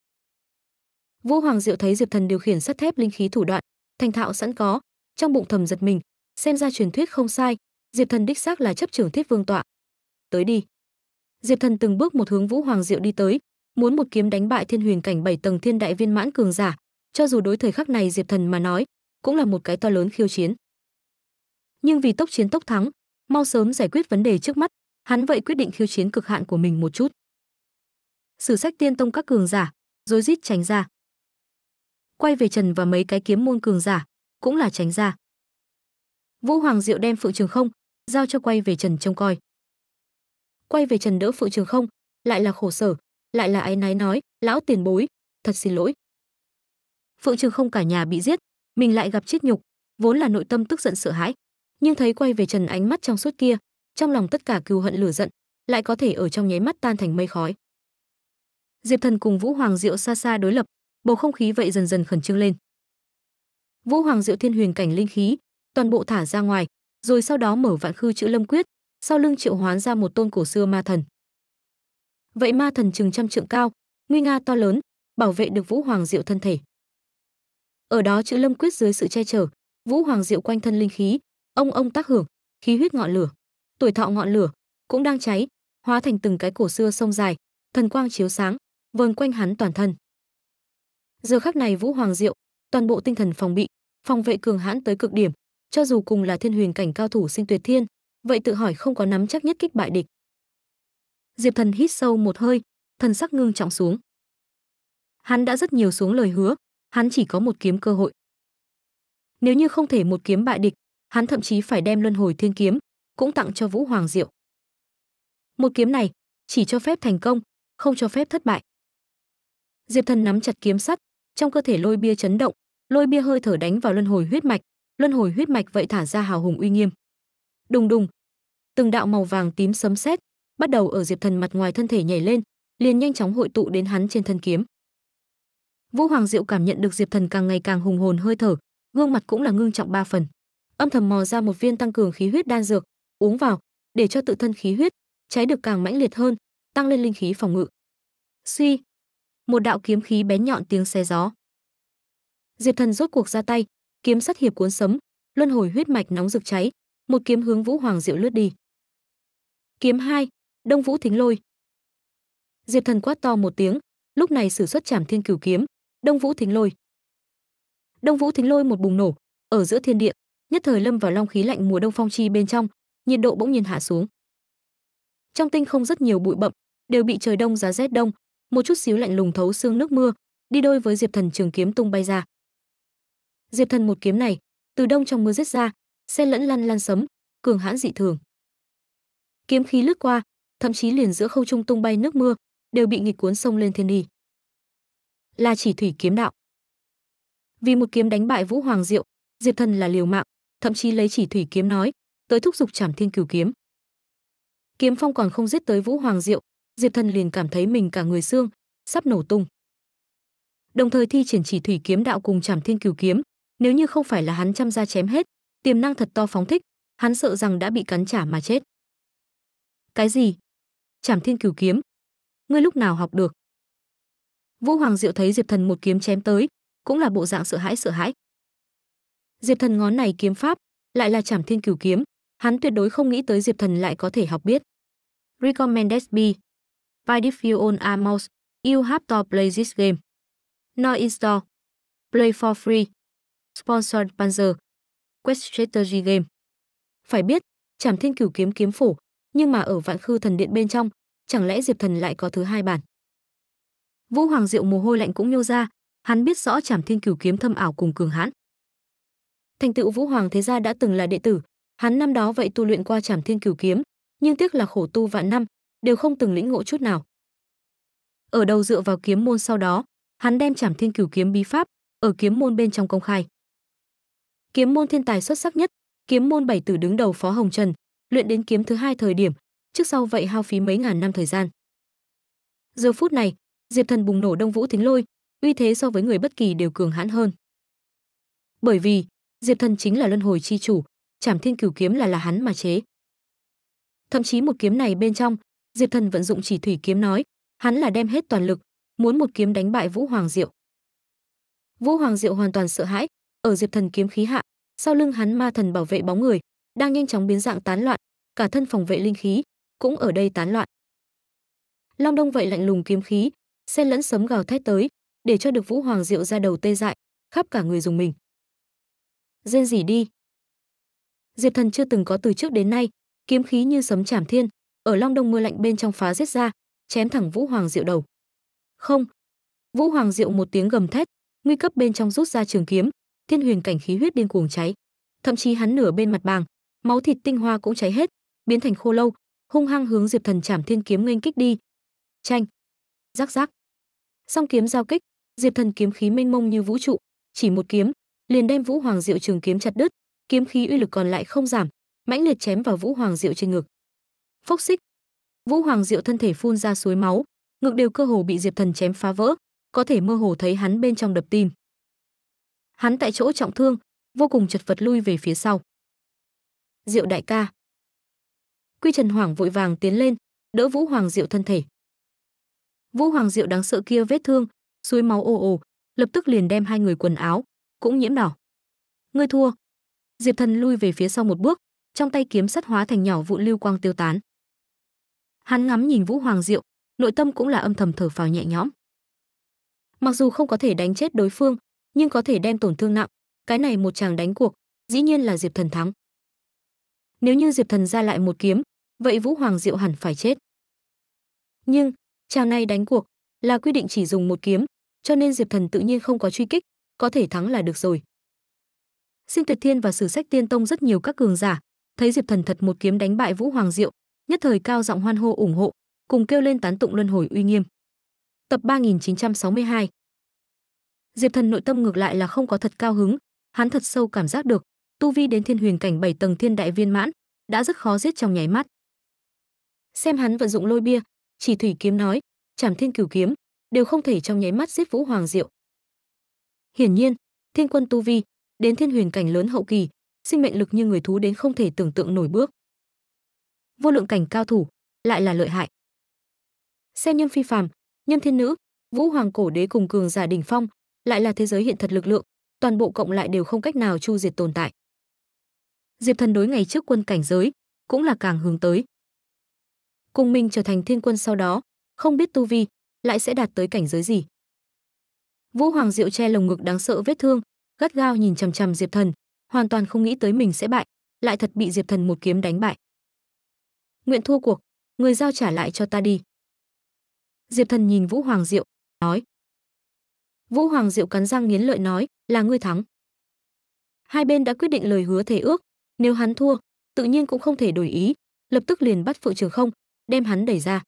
Vũ Hoàng Diệu thấy Diệp Thần điều khiển sắt thép linh khí thủ đoạn, thành thạo sẵn có, trong bụng thầm giật mình, xem ra truyền thuyết không sai, Diệp Thần đích xác là chấp trưởng Thiết Vương tọa. Tới đi. Diệp Thần từng bước một hướng Vũ Hoàng Diệu đi tới, muốn một kiếm đánh bại Thiên Huyền cảnh 7 tầng Thiên Đại Viên mãn cường giả, cho dù đối thời khắc này Diệp Thần mà nói, cũng là một cái to lớn khiêu chiến. Nhưng vì tốc chiến tốc thắng, mau sớm giải quyết vấn đề trước mắt, hắn vậy quyết định khiêu chiến cực hạn của mình một chút. Sử sách tiên tông các cường giả, rối rít tránh ra. Quay về Trần và mấy cái kiếm môn cường giả, cũng là tránh ra. Vũ Hoàng Diệu đem Phượng Trường Không giao cho quay về Trần trông coi. Quay về Trần đỡ Phượng Trường Không, lại là khổ sở, lại là ái náy nói, lão tiền bối, thật xin lỗi. Phượng Trừng không cả nhà bị giết, mình lại gặp chết nhục, vốn là nội tâm tức giận sợ hãi, nhưng thấy quay về Trần ánh mắt trong suốt kia, trong lòng tất cả cừu hận lửa giận, lại có thể ở trong nháy mắt tan thành mây khói. Diệp Thần cùng Vũ Hoàng Diệu xa xa đối lập, bầu không khí vậy dần dần khẩn trương lên. Vũ Hoàng Diệu Thiên Huyền cảnh linh khí, toàn bộ thả ra ngoài, rồi sau đó mở vạn khư chữ Lâm Quyết, sau lưng triệu hoán ra một tôn cổ xưa ma thần. Vậy ma thần chừng trăm trượng cao, nguy nga to lớn, bảo vệ được Vũ Hoàng Diệu thân thể. Ở đó chữ Lâm quyết dưới sự che chở, Vũ Hoàng Diệu quanh thân linh khí, ông ông tác hưởng, khí huyết ngọn lửa, tuổi thọ ngọn lửa cũng đang cháy, hóa thành từng cái cổ xưa sông dài, thần quang chiếu sáng, vờn quanh hắn toàn thân. Giờ khắc này Vũ Hoàng Diệu, toàn bộ tinh thần phòng bị, phòng vệ cường hãn tới cực điểm, cho dù cùng là thiên huyền cảnh cao thủ sinh tuyệt thiên, vậy tự hỏi không có nắm chắc nhất kích bại địch. Diệp Thần hít sâu một hơi, thần sắc ngưng trọng xuống. Hắn đã rất nhiều xuống lời hứa, hắn chỉ có một kiếm cơ hội. Nếu như không thể một kiếm bại địch, hắn thậm chí phải đem luân hồi thiên kiếm cũng tặng cho Vũ Hoàng Diệu. Một kiếm này chỉ cho phép thành công, không cho phép thất bại. Diệp Thần nắm chặt kiếm sắt, trong cơ thể lôi bia chấn động, lôi bia hơi thở đánh vào luân hồi huyết mạch, luân hồi huyết mạch vậy thả ra hào hùng uy nghiêm. Đùng đùng, từng đạo màu vàng tím sấm sét bắt đầu ở Diệp Thần mặt ngoài thân thể nhảy lên, liền nhanh chóng hội tụ đến hắn trên thân kiếm. Vũ Hoàng Diệu cảm nhận được Diệp Thần càng ngày càng hùng hồn hơi thở, gương mặt cũng là ngưng trọng ba phần. Âm thầm mò ra một viên tăng cường khí huyết đan dược, uống vào, để cho tự thân khí huyết cháy được càng mãnh liệt hơn, tăng lên linh khí phòng ngự. Suy, một đạo kiếm khí bén nhọn tiếng xé gió. Diệp Thần rốt cuộc ra tay, kiếm sắt hiệp cuốn sấm, luân hồi huyết mạch nóng rực cháy, một kiếm hướng Vũ Hoàng Diệu lướt đi. Kiếm 2, Đông Vũ Thính Lôi. Diệp Thần quát to một tiếng, lúc này sử xuất Trảm Thiên Cửu kiếm, Đông Vũ Thính Lôi. Đông Vũ Thính Lôi một bùng nổ, ở giữa thiên địa, nhất thời lâm vào long khí lạnh mùa đông phong chi bên trong, nhiệt độ bỗng nhiên hạ xuống. Trong tinh không rất nhiều bụi bậm, đều bị trời đông giá rét đông, một chút xíu lạnh lùng thấu xương nước mưa, đi đôi với Diệp Thần trường kiếm tung bay ra. Diệp Thần một kiếm này, từ đông trong mưa giết ra, xen lẫn lăn lăn sấm, cường hãn dị thường. Kiếm khí lướt qua, thậm chí liền giữa không trung tung bay nước mưa, đều bị nghịch cuốn sông lên thiên đi là chỉ thủy kiếm đạo. Vì một kiếm đánh bại Vũ Hoàng Diệu, Diệp Thần là liều mạng, thậm chí lấy chỉ thủy kiếm nói, tới thúc dục Trảm Thiên Cửu kiếm. Kiếm phong còn không giết tới Vũ Hoàng Diệu, Diệp Thần liền cảm thấy mình cả người xương sắp nổ tung. Đồng thời thi triển chỉ thủy kiếm đạo cùng Trảm Thiên Cửu kiếm, nếu như không phải là hắn chăm ra chém hết, tiềm năng thật to phóng thích, hắn sợ rằng đã bị cắn trả mà chết. Cái gì? Trảm Thiên Cửu kiếm? Ngươi lúc nào học được? Vũ Hoàng Diệu thấy Diệp Thần một kiếm chém tới, cũng là bộ dạng sợ hãi sợ hãi. Diệp Thần ngón này kiếm pháp, lại là Trảm Thiên Cửu kiếm, hắn tuyệt đối không nghĩ tới Diệp Thần lại có thể học biết. Recommended B. Buy if you own you have to play this game. No install. Play for free. Sponsored Panzer. Quest Strategy Game. Phải biết, Trảm Thiên Cửu kiếm kiếm phủ, nhưng mà ở Vạn Khư Thần Điện bên trong, chẳng lẽ Diệp Thần lại có thứ hai bản? Vũ Hoàng Diệu mồ hôi lạnh cũng nhô ra, hắn biết rõ Trảm Thiên Cửu Kiếm thâm ảo cùng cường hãn. Thành tựu Vũ Hoàng thế gia đã từng là đệ tử, hắn năm đó vậy tu luyện qua Trảm Thiên Cửu Kiếm, nhưng tiếc là khổ tu vạn năm, đều không từng lĩnh ngộ chút nào. Ở đầu dựa vào kiếm môn sau đó, hắn đem Trảm Thiên Cửu Kiếm bí pháp ở kiếm môn bên trong công khai. Kiếm môn thiên tài xuất sắc nhất, kiếm môn bảy tử đứng đầu Phó Hồng Trần, luyện đến kiếm thứ hai thời điểm, trước sau vậy hao phí mấy ngàn năm thời gian. Giờ phút này, Diệp Thần bùng nổ Đông Vũ Thính Lôi, uy thế so với người bất kỳ đều cường hãn hơn. Bởi vì, Diệp Thần chính là luân hồi chi chủ, Trảm Thiên Cửu kiếm là là hắn mà chế. Thậm chí một kiếm này bên trong, Diệp Thần vận dụng chỉ thủy kiếm nói, hắn là đem hết toàn lực, muốn một kiếm đánh bại Vũ Hoàng Diệu. Vũ Hoàng Diệu hoàn toàn sợ hãi, ở Diệp Thần kiếm khí hạ, sau lưng hắn ma thần bảo vệ bóng người, đang nhanh chóng biến dạng tán loạn, cả thân phòng vệ linh khí cũng ở đây tán loạn. Long Đông vậy lạnh lùng kiếm khí, xen lẫn sấm gào thét tới, để cho được Vũ Hoàng Diệu ra đầu tê dại, khắp cả người dùng mình. Rên gì đi. Diệp Thần chưa từng có từ trước đến nay, kiếm khí như sấm chảm thiên, ở long đông mưa lạnh bên trong phá giết ra, chém thẳng Vũ Hoàng Diệu đầu. Không. Vũ Hoàng Diệu một tiếng gầm thét, nguy cấp bên trong rút ra trường kiếm, thiên huyền cảnh khí huyết điên cuồng cháy, thậm chí hắn nửa bên mặt bàng, máu thịt tinh hoa cũng cháy hết, biến thành khô lâu, hung hăng hướng Diệp Thần chảm thiên kiếm nghênh kích đi. Chanh. Rắc rắc song kiếm giao kích diệp thần kiếm khí mênh mông như vũ trụ chỉ một kiếm liền đem vũ hoàng diệu trường kiếm chặt đứt kiếm khí uy lực còn lại không giảm mãnh liệt chém vào vũ hoàng diệu trên ngực phốc xích vũ hoàng diệu thân thể phun ra suối máu ngực đều cơ hồ bị diệp thần chém phá vỡ có thể mơ hồ thấy hắn bên trong đập tim hắn tại chỗ trọng thương vô cùng chật vật lui về phía sau diệu đại ca quy trần hoàng vội vàng tiến lên đỡ vũ hoàng diệu thân thể Vũ Hoàng Diệu đáng sợ kia vết thương, suối máu ồ ồ, lập tức liền đem hai người quần áo cũng nhiễm đỏ. Ngươi thua. Diệp Thần lui về phía sau một bước, trong tay kiếm sắt hóa thành nhỏ vụ lưu quang tiêu tán. Hắn ngắm nhìn Vũ Hoàng Diệu, nội tâm cũng là âm thầm thở phào nhẹ nhõm. Mặc dù không có thể đánh chết đối phương, nhưng có thể đem tổn thương nặng, cái này một chàng đánh cuộc, dĩ nhiên là Diệp Thần thắng. Nếu như Diệp Thần ra lại một kiếm, vậy Vũ Hoàng Diệu hẳn phải chết. Nhưng, Chàng này đánh cuộc là quy định chỉ dùng một kiếm, cho nên Diệp Thần tự nhiên không có truy kích, có thể thắng là được rồi. Sinh Tuyệt Thiên và Sử Sách Tiên Tông rất nhiều các cường giả, thấy Diệp Thần thật một kiếm đánh bại Vũ Hoàng Diệu, nhất thời cao giọng hoan hô ủng hộ, cùng kêu lên tán tụng luân hồi uy nghiêm. Tập 3962. Diệp Thần nội tâm ngược lại là không có thật cao hứng, hắn thật sâu cảm giác được, tu vi đến thiên huyền cảnh 7 tầng thiên đại viên mãn, đã rất khó giết trong nháy mắt. Xem hắn vận dụng lôi bia, chỉ thủy kiếm nói, chảm thiên cửu kiếm, đều không thể trong nháy mắt giết Vũ Hoàng Diệu. Hiển nhiên, thiên quân tu vi, đến thiên huyền cảnh lớn hậu kỳ, sinh mệnh lực như người thú đến không thể tưởng tượng nổi bước. Vô lượng cảnh cao thủ, lại là lợi hại. Xem nhân phi phàm, nhân thiên nữ, vũ hoàng cổ đế cùng cường giả đỉnh phong, lại là thế giới hiện thật lực lượng, toàn bộ cộng lại đều không cách nào chu diệt tồn tại. Diệp Thần đối ngày trước quân cảnh giới, cũng là càng hướng tới cùng mình trở thành thiên quân sau đó, không biết tu vi lại sẽ đạt tới cảnh giới gì. Vũ Hoàng Diệu che lồng ngực đáng sợ vết thương, gắt gao nhìn chằm chằm Diệp Thần, hoàn toàn không nghĩ tới mình sẽ bại, lại thật bị Diệp Thần một kiếm đánh bại. Nguyện thua cuộc, người giao trả lại cho ta đi. Diệp Thần nhìn Vũ Hoàng Diệu, nói. Vũ Hoàng Diệu cắn răng nghiến lợi nói, là ngươi thắng. Hai bên đã quyết định lời hứa thể ước, nếu hắn thua, tự nhiên cũng không thể đổi ý, lập tức liền bắt Phượng Trường Không, đem hắn đẩy ra.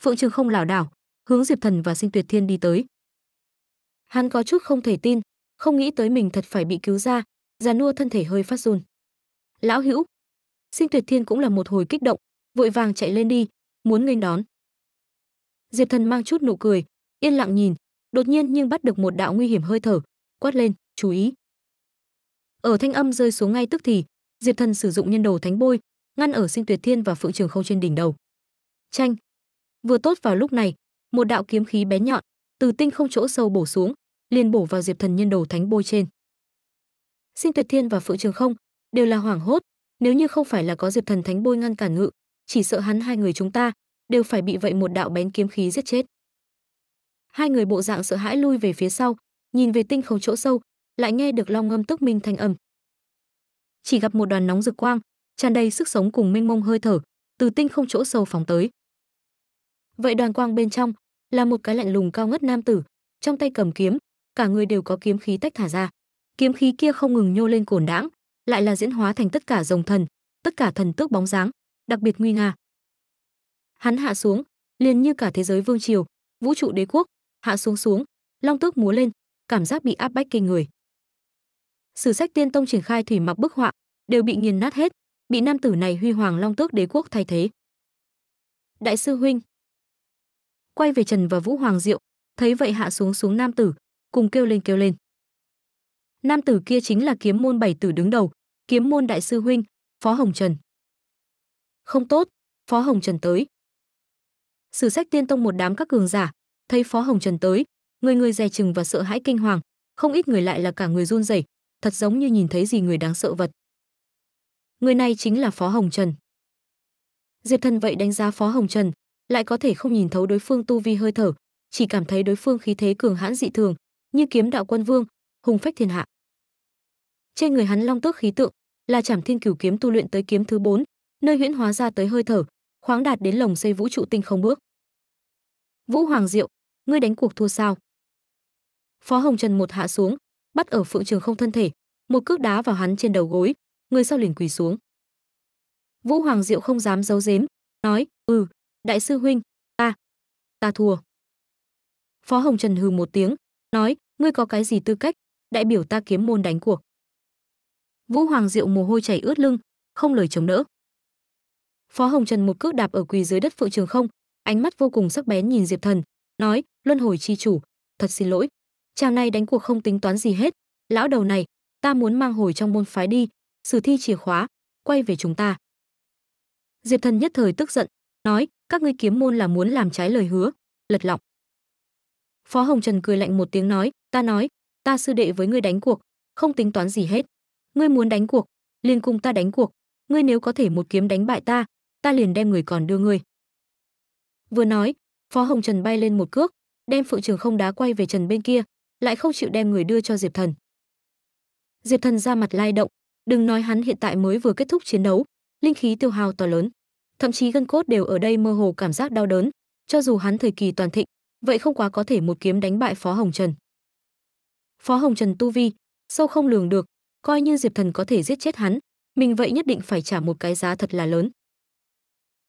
Phượng Trường không lảo đảo, hướng Diệp Thần và Sinh Tuyệt Thiên đi tới. Hắn có chút không thể tin, không nghĩ tới mình thật phải bị cứu ra, già nua thân thể hơi phát run. "Lão hữu." Sinh Tuyệt Thiên cũng là một hồi kích động, vội vàng chạy lên đi, muốn nghênh đón. Diệp Thần mang chút nụ cười, yên lặng nhìn, đột nhiên nhưng bắt được một đạo nguy hiểm hơi thở, quát lên, "Chú ý!" Ở thanh âm rơi xuống ngay tức thì, Diệp Thần sử dụng nhân đồ thánh bôi, ngăn ở Sinh Tuyệt Thiên và Phượng Trường Không trên đỉnh đầu. Tranh. Vừa tốt vào lúc này, một đạo kiếm khí bén nhọn từ tinh không chỗ sâu bổ xuống, liền bổ vào Diệp Thần Nhân đầu thánh bôi trên. Sinh Tuyệt Thiên và Phượng Trường Không đều là hoảng hốt, nếu như không phải là có Diệp Thần Thánh Bôi ngăn cản ngự, chỉ sợ hắn hai người chúng ta đều phải bị vậy một đạo bén kiếm khí giết chết. Hai người bộ dạng sợ hãi lui về phía sau, nhìn về tinh không chỗ sâu, lại nghe được long ngâm tức minh thanh âm. Chỉ gặp một đoàn nóng rực quang tràn đầy sức sống cùng mênh mông hơi thở từ tinh không chỗ sâu phóng tới vậy đoàn quang bên trong là một cái lạnh lùng cao ngất nam tử trong tay cầm kiếm cả người đều có kiếm khí tách thả ra kiếm khí kia không ngừng nhô lên cồn đãng lại là diễn hóa thành tất cả rồng thần tất cả thần tước bóng dáng đặc biệt nguy nga hắn hạ xuống liền như cả thế giới vương triều vũ trụ đế quốc hạ xuống xuống long tước múa lên cảm giác bị áp bách kinh người sử sách tiên tông triển khai thủy mặc bức họa đều bị nghiền nát hết bị nam tử này huy hoàng long tước đế quốc thay thế. Đại sư huynh. Quay về Trần và Vũ Hoàng Diệu, thấy vậy hạ xuống xuống nam tử, cùng kêu lên kêu lên. Nam tử kia chính là kiếm môn bảy tử đứng đầu, kiếm môn đại sư huynh, Phó Hồng Trần. Không tốt, Phó Hồng Trần tới. Sử sách tiên tông một đám các cường giả, thấy Phó Hồng Trần tới, người người dè chừng và sợ hãi kinh hoàng, không ít người lại là cả người run rẩy, thật giống như nhìn thấy gì người đáng sợ vật người này chính là Phó Hồng Trần. Diệp Thần vậy đánh giá Phó Hồng Trần, lại có thể không nhìn thấu đối phương tu vi hơi thở, chỉ cảm thấy đối phương khí thế cường hãn dị thường, như kiếm đạo quân vương, hùng phách thiên hạ. Trên người hắn long tức khí tượng, là Trảm Thiên Cửu kiếm tu luyện tới kiếm thứ 4, nơi huyễn hóa ra tới hơi thở, khoáng đạt đến lồng xây vũ trụ tinh không bước. Vũ Hoàng Diệu, ngươi đánh cuộc thua sao? Phó Hồng Trần một hạ xuống, bắt ở Phượng Trường Không thân thể, một cước đá vào hắn trên đầu gối, người sau liền quỳ xuống. Vũ Hoàng Diệu không dám giấu giếm, nói: "Ừ, đại sư huynh, ta ta thua." Phó Hồng Trần hừ một tiếng, nói: "Ngươi có cái gì tư cách đại biểu ta kiếm môn đánh cuộc?" Vũ Hoàng Diệu mồ hôi chảy ướt lưng, không lời chống đỡ. Phó Hồng Trần một cước đạp ở quỳ dưới đất phụ Trường Không, ánh mắt vô cùng sắc bén nhìn Diệp Thần, nói: "Luân hồi chi chủ, thật xin lỗi, chàng này đánh cuộc không tính toán gì hết, lão đầu này, ta muốn mang hồi trong môn phái đi, sử thi chìa khóa, quay về chúng ta. Diệp Thần nhất thời tức giận, nói, các ngươi kiếm môn là muốn làm trái lời hứa, lật lọng. Phó Hồng Trần cười lạnh một tiếng nói, ta nói, ta sư đệ với ngươi đánh cuộc, không tính toán gì hết. Ngươi muốn đánh cuộc, liền cùng ta đánh cuộc, ngươi nếu có thể một kiếm đánh bại ta, ta liền đem người còn đưa ngươi. Vừa nói, Phó Hồng Trần bay lên một cước, đem phụ Trường không đá quay về Trần bên kia, lại không chịu đem người đưa cho Diệp Thần. Diệp Thần ra mặt lai động, Đừng nói hắn hiện tại mới vừa kết thúc chiến đấu, linh khí tiêu hao to lớn, thậm chí gân cốt đều ở đây mơ hồ cảm giác đau đớn, cho dù hắn thời kỳ toàn thịnh, vậy không quá có thể một kiếm đánh bại Phó Hồng Trần. Phó Hồng Trần tu vi, sâu không lường được, coi như Diệp Thần có thể giết chết hắn, mình vậy nhất định phải trả một cái giá thật là lớn.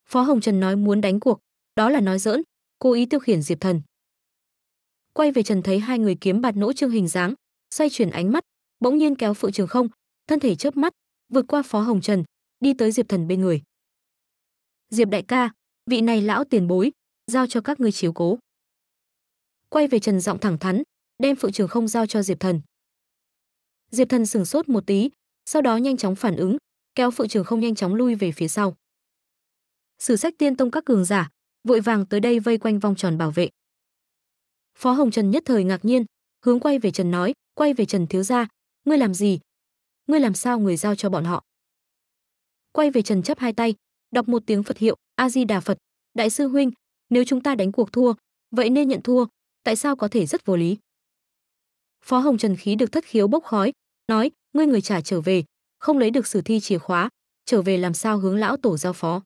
Phó Hồng Trần nói muốn đánh cuộc, đó là nói dỡn cố ý tiêu khiển Diệp Thần. Quay về Trần thấy hai người kiếm bạt nỗ trương hình dáng, xoay chuyển ánh mắt, bỗng nhiên kéo Phượng Trường Không, thân thể chớp mắt, vượt qua Phó Hồng Trần, đi tới Diệp Thần bên người. "Diệp đại ca, vị này lão tiền bối, giao cho các ngươi chiếu cố." Quay về Trần giọng thẳng thắn, đem phụ Trường Không giao cho Diệp Thần. Diệp Thần sững sốt một tí, sau đó nhanh chóng phản ứng, kéo phụ Trường Không nhanh chóng lui về phía sau. Sử sách tiên tông các cường giả, vội vàng tới đây vây quanh vòng tròn bảo vệ. Phó Hồng Trần nhất thời ngạc nhiên, hướng quay về Trần nói, quay về Trần thiếu gia, ngươi làm gì, ngươi làm sao người giao cho bọn họ quay về trần chấp hai tay đọc một tiếng phật hiệu a di đà phật đại sư huynh nếu chúng ta đánh cuộc thua vậy nên nhận thua tại sao có thể rất vô lý phó hồng trần khí được thất khiếu bốc khói nói ngươi người trả trở về không lấy được sử thi chìa khóa trở về làm sao hướng lão tổ giao phó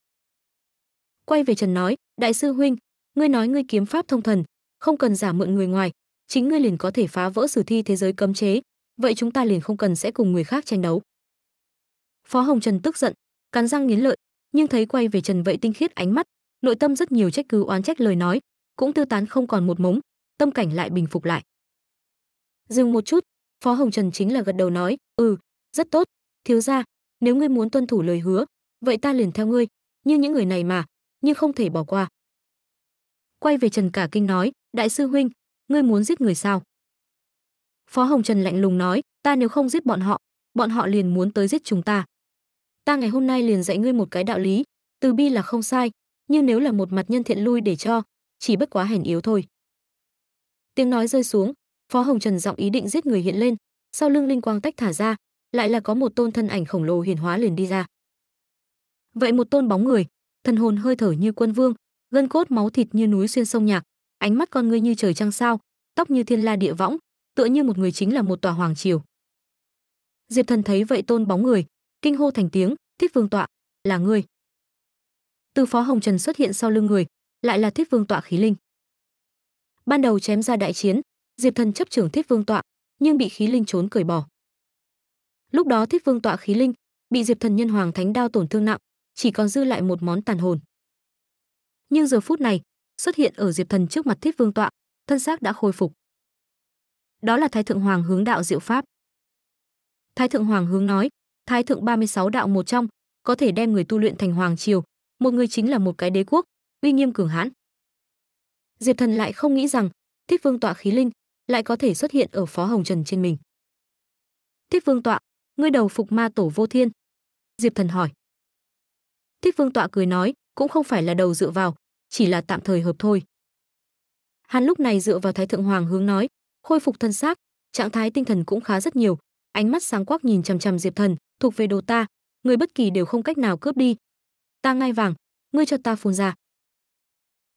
quay về trần nói đại sư huynh ngươi nói ngươi kiếm pháp thông thần không cần giả mượn người ngoài chính ngươi liền có thể phá vỡ sử thi thế giới cấm chế vậy chúng ta liền không cần sẽ cùng người khác tranh đấu phó hồng trần tức giận cắn răng nghiến lợi nhưng thấy quay về trần vậy tinh khiết ánh mắt nội tâm rất nhiều trách cứ oán trách lời nói cũng tư tán không còn một mống tâm cảnh lại bình phục lại dừng một chút phó hồng trần chính là gật đầu nói ừ rất tốt thiếu gia nếu ngươi muốn tuân thủ lời hứa vậy ta liền theo ngươi như những người này mà nhưng không thể bỏ qua quay về trần cả kinh nói đại sư huynh ngươi muốn giết người sao phó hồng trần lạnh lùng nói ta nếu không giết bọn họ bọn họ liền muốn tới giết chúng ta ta ngày hôm nay liền dạy ngươi một cái đạo lý từ bi là không sai nhưng nếu là một mặt nhân thiện lui để cho chỉ bất quá hèn yếu thôi tiếng nói rơi xuống phó hồng trần giọng ý định giết người hiện lên sau lưng linh quang tách thả ra lại là có một tôn thân ảnh khổng lồ hiển hóa liền đi ra vậy một tôn bóng người thần hồn hơi thở như quân vương gân cốt máu thịt như núi xuyên sông nhạc ánh mắt con ngươi như trời trăng sao tóc như thiên la địa võng tựa như một người chính là một tòa hoàng triều. Diệp Thần thấy vậy tôn bóng người, kinh hô thành tiếng, Thích Vương tọa, là ngươi!" Từ Phó Hồng Trần xuất hiện sau lưng người, lại là Thích Vương tọa khí linh. Ban đầu chém ra đại chiến, Diệp Thần chấp trưởng Thích Vương tọa, nhưng bị khí linh trốn cởi bỏ. Lúc đó Thích Vương tọa khí linh bị Diệp Thần nhân hoàng thánh đao tổn thương nặng, chỉ còn dư lại một món tàn hồn. Nhưng giờ phút này, xuất hiện ở Diệp Thần trước mặt Thích Vương tọa, thân xác đã khôi phục đó là Thái Thượng Hoàng hướng đạo diệu pháp. Thái Thượng Hoàng hướng nói, Thái Thượng 36 đạo một trong, có thể đem người tu luyện thành hoàng triều, một người chính là một cái đế quốc, uy nghiêm cường hãn. Diệp Thần lại không nghĩ rằng, Thích Vương tọa khí linh lại có thể xuất hiện ở Phó Hồng Trần trên mình. Thích Vương tọa, ngươi đầu phục ma tổ vô thiên. Diệp Thần hỏi. Thích Vương tọa cười nói, cũng không phải là đầu dựa vào, chỉ là tạm thời hợp thôi. Hắn lúc này dựa vào Thái Thượng Hoàng hướng nói, khôi phục thân xác, trạng thái tinh thần cũng khá rất nhiều, ánh mắt sáng quắc nhìn chằm chằm Diệp Thần, thuộc về đồ ta, người bất kỳ đều không cách nào cướp đi. Ta ngay vàng, ngươi cho ta phun ra.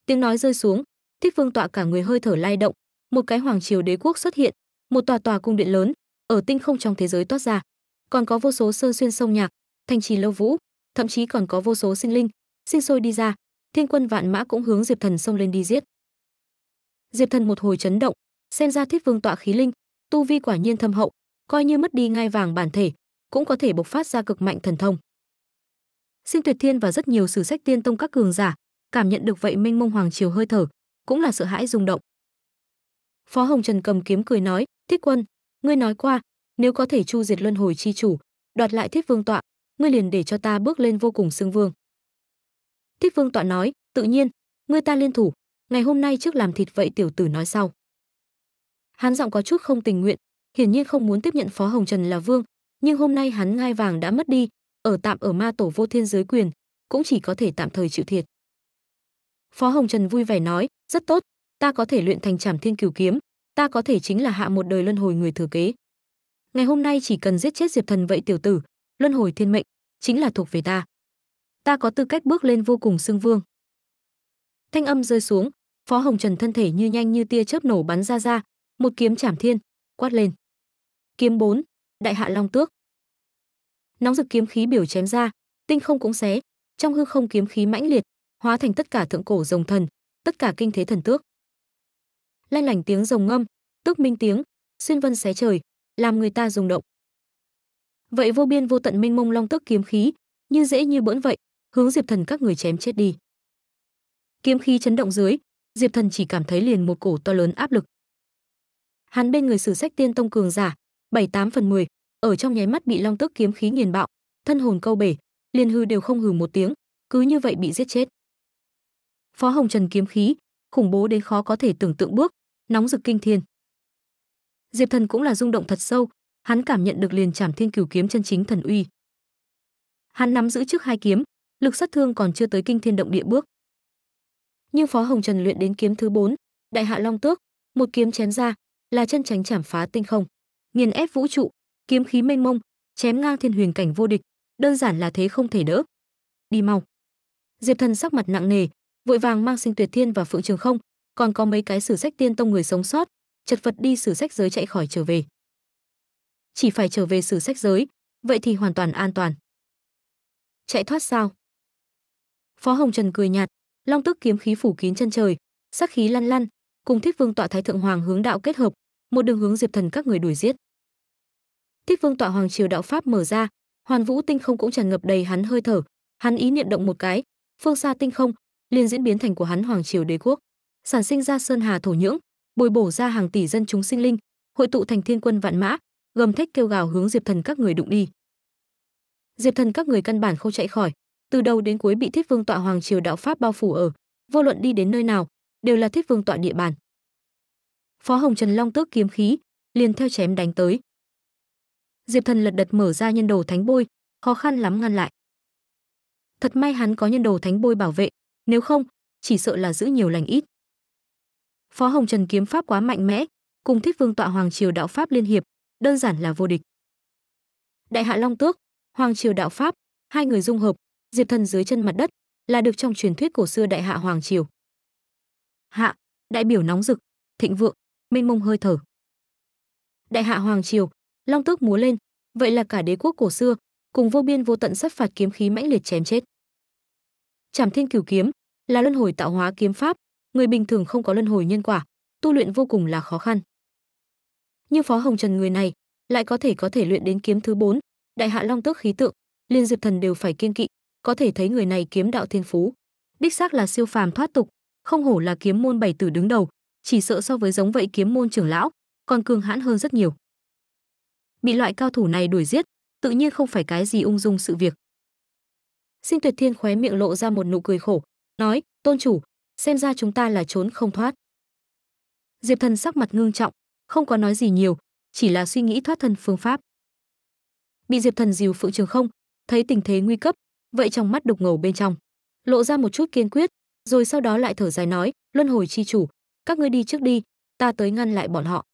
Tiếng nói rơi xuống, Thích Vương tọa cả người hơi thở lay động, một cái hoàng triều đế quốc xuất hiện, một tòa tòa cung điện lớn, ở tinh không trong thế giới toát ra, còn có vô số sơ xuyên sông nhạc, thành trì lâu vũ, thậm chí còn có vô số sinh linh sinh sôi đi ra, thiên quân vạn mã cũng hướng Diệp Thần xông lên đi giết. Diệp Thần một hồi chấn động, xem ra thiết vương tọa khí linh tu vi quả nhiên thâm hậu coi như mất đi ngai vàng bản thể cũng có thể bộc phát ra cực mạnh thần thông xin tuyệt thiên và rất nhiều sử sách tiên tông các cường giả cảm nhận được vậy minh mông hoàng triều hơi thở cũng là sợ hãi rung động phó hồng trần cầm kiếm cười nói thiết quân ngươi nói qua nếu có thể chu diệt luân hồi chi chủ đoạt lại thiết vương tọa ngươi liền để cho ta bước lên vô cùng xưng vương thiết vương tọa nói tự nhiên ngươi ta liên thủ ngày hôm nay trước làm thịt vậy tiểu tử nói sau hắn giọng có chút không tình nguyện hiển nhiên không muốn tiếp nhận phó hồng trần là vương nhưng hôm nay hắn ngai vàng đã mất đi ở tạm ở ma tổ vô thiên giới quyền cũng chỉ có thể tạm thời chịu thiệt phó hồng trần vui vẻ nói rất tốt ta có thể luyện thành trảm thiên cửu kiếm ta có thể chính là hạ một đời luân hồi người thừa kế ngày hôm nay chỉ cần giết chết diệp thần vậy tiểu tử luân hồi thiên mệnh chính là thuộc về ta ta có tư cách bước lên vô cùng xưng vương thanh âm rơi xuống phó hồng trần thân thể như nhanh như tia chớp nổ bắn ra ra một kiếm chảm thiên, quát lên. Kiếm bốn Đại Hạ Long Tước. Nóng rực kiếm khí biểu chém ra, tinh không cũng xé, trong hư không kiếm khí mãnh liệt, hóa thành tất cả thượng cổ rồng thần, tất cả kinh thế thần tước. Lanh lảnh tiếng rồng ngâm, tước minh tiếng, xuyên vân xé trời, làm người ta rung động. Vậy vô biên vô tận minh mông long tước kiếm khí, như dễ như bỡn vậy, hướng Diệp Thần các người chém chết đi. Kiếm khí chấn động dưới, Diệp Thần chỉ cảm thấy liền một cổ to lớn áp lực, hắn bên người sử sách tiên tông cường giả, bảy tám phần mười ở trong nháy mắt bị long tức kiếm khí nghiền bạo, thân hồn câu bể, liền hư đều không hừ một tiếng, cứ như vậy bị giết chết. Phó Hồng Trần kiếm khí, khủng bố đến khó có thể tưởng tượng bước, nóng rực kinh thiên. Diệp Thần cũng là rung động thật sâu, hắn cảm nhận được liền Trảm Thiên Cửu kiếm chân chính thần uy. Hắn nắm giữ trước hai kiếm, lực sát thương còn chưa tới kinh thiên động địa bước. Nhưng Phó Hồng Trần luyện đến kiếm thứ bốn Đại Hạ Long Tước, một kiếm chém ra, là chân tránh chảm phá tinh không, nghiền ép vũ trụ, kiếm khí mênh mông, chém ngang thiên huyền cảnh vô địch, đơn giản là thế không thể đỡ. Đi mau. Diệp Thần sắc mặt nặng nề, vội vàng mang Sinh Tuyệt Thiên và Phượng Trường Không, còn có mấy cái sử sách tiên tông người sống sót, chật vật đi sử sách giới chạy khỏi trở về. Chỉ phải trở về sử sách giới, vậy thì hoàn toàn an toàn. Chạy thoát sao? Phó Hồng Trần cười nhạt, long tức kiếm khí phủ kín chân trời, sắc khí lăn lăn, cùng Thiết Vương tọa Thái thượng hoàng hướng đạo kết hợp, một đường hướng diệp thần các người đuổi giết thích vương tọa hoàng triều đạo pháp mở ra hoàn vũ tinh không cũng tràn ngập đầy hắn hơi thở hắn ý niệm động một cái phương xa tinh không liền diễn biến thành của hắn hoàng triều đế quốc sản sinh ra sơn hà thổ nhưỡng bồi bổ ra hàng tỷ dân chúng sinh linh hội tụ thành thiên quân vạn mã gầm thét kêu gào hướng diệp thần các người đụng đi diệp thần các người căn bản không chạy khỏi từ đầu đến cuối bị thích vương tọa hoàng triều đạo pháp bao phủ ở vô luận đi đến nơi nào đều là thích vương tọa địa bàn Phó Hồng Trần Long tước kiếm khí, liền theo chém đánh tới. Diệp Thần lật đật mở ra nhân đồ thánh bôi, khó khăn lắm ngăn lại. Thật may hắn có nhân đồ thánh bôi bảo vệ, nếu không, chỉ sợ là giữ nhiều lành ít. Phó Hồng Trần kiếm pháp quá mạnh mẽ, cùng Thích Vương tọa Hoàng triều đạo pháp liên hiệp, đơn giản là vô địch. Đại Hạ Long Tước, Hoàng triều đạo pháp, hai người dung hợp, Diệp Thần dưới chân mặt đất, là được trong truyền thuyết cổ xưa Đại Hạ Hoàng triều. Hạ, đại biểu nóng rực, thịnh vượng, mênh mông hơi thở. Đại hạ hoàng triều, long tước múa lên, vậy là cả đế quốc cổ xưa, cùng vô biên vô tận sát phạt kiếm khí mãnh liệt chém chết. Trảm Thiên Cửu kiếm là luân hồi tạo hóa kiếm pháp, người bình thường không có luân hồi nhân quả, tu luyện vô cùng là khó khăn. Nhưng Phó Hồng Trần người này lại có thể có thể luyện đến kiếm thứ 4, đại hạ long tước khí tượng, liên diệp thần đều phải kiên kỵ, có thể thấy người này kiếm đạo thiên phú, đích xác là siêu phàm thoát tục, không hổ là kiếm môn bảy tử đứng đầu, chỉ sợ so với giống vậy kiếm môn trưởng lão còn cường hãn hơn rất nhiều bị loại cao thủ này đuổi giết tự nhiên không phải cái gì ung dung sự việc xin tuyệt thiên khóe miệng lộ ra một nụ cười khổ nói tôn chủ xem ra chúng ta là trốn không thoát diệp thần sắc mặt ngưng trọng không có nói gì nhiều chỉ là suy nghĩ thoát thân phương pháp bị diệp thần dìu phượng trường không thấy tình thế nguy cấp vậy trong mắt đục ngầu bên trong lộ ra một chút kiên quyết rồi sau đó lại thở dài nói luân hồi chi chủ các ngươi đi trước đi ta tới ngăn lại bọn họ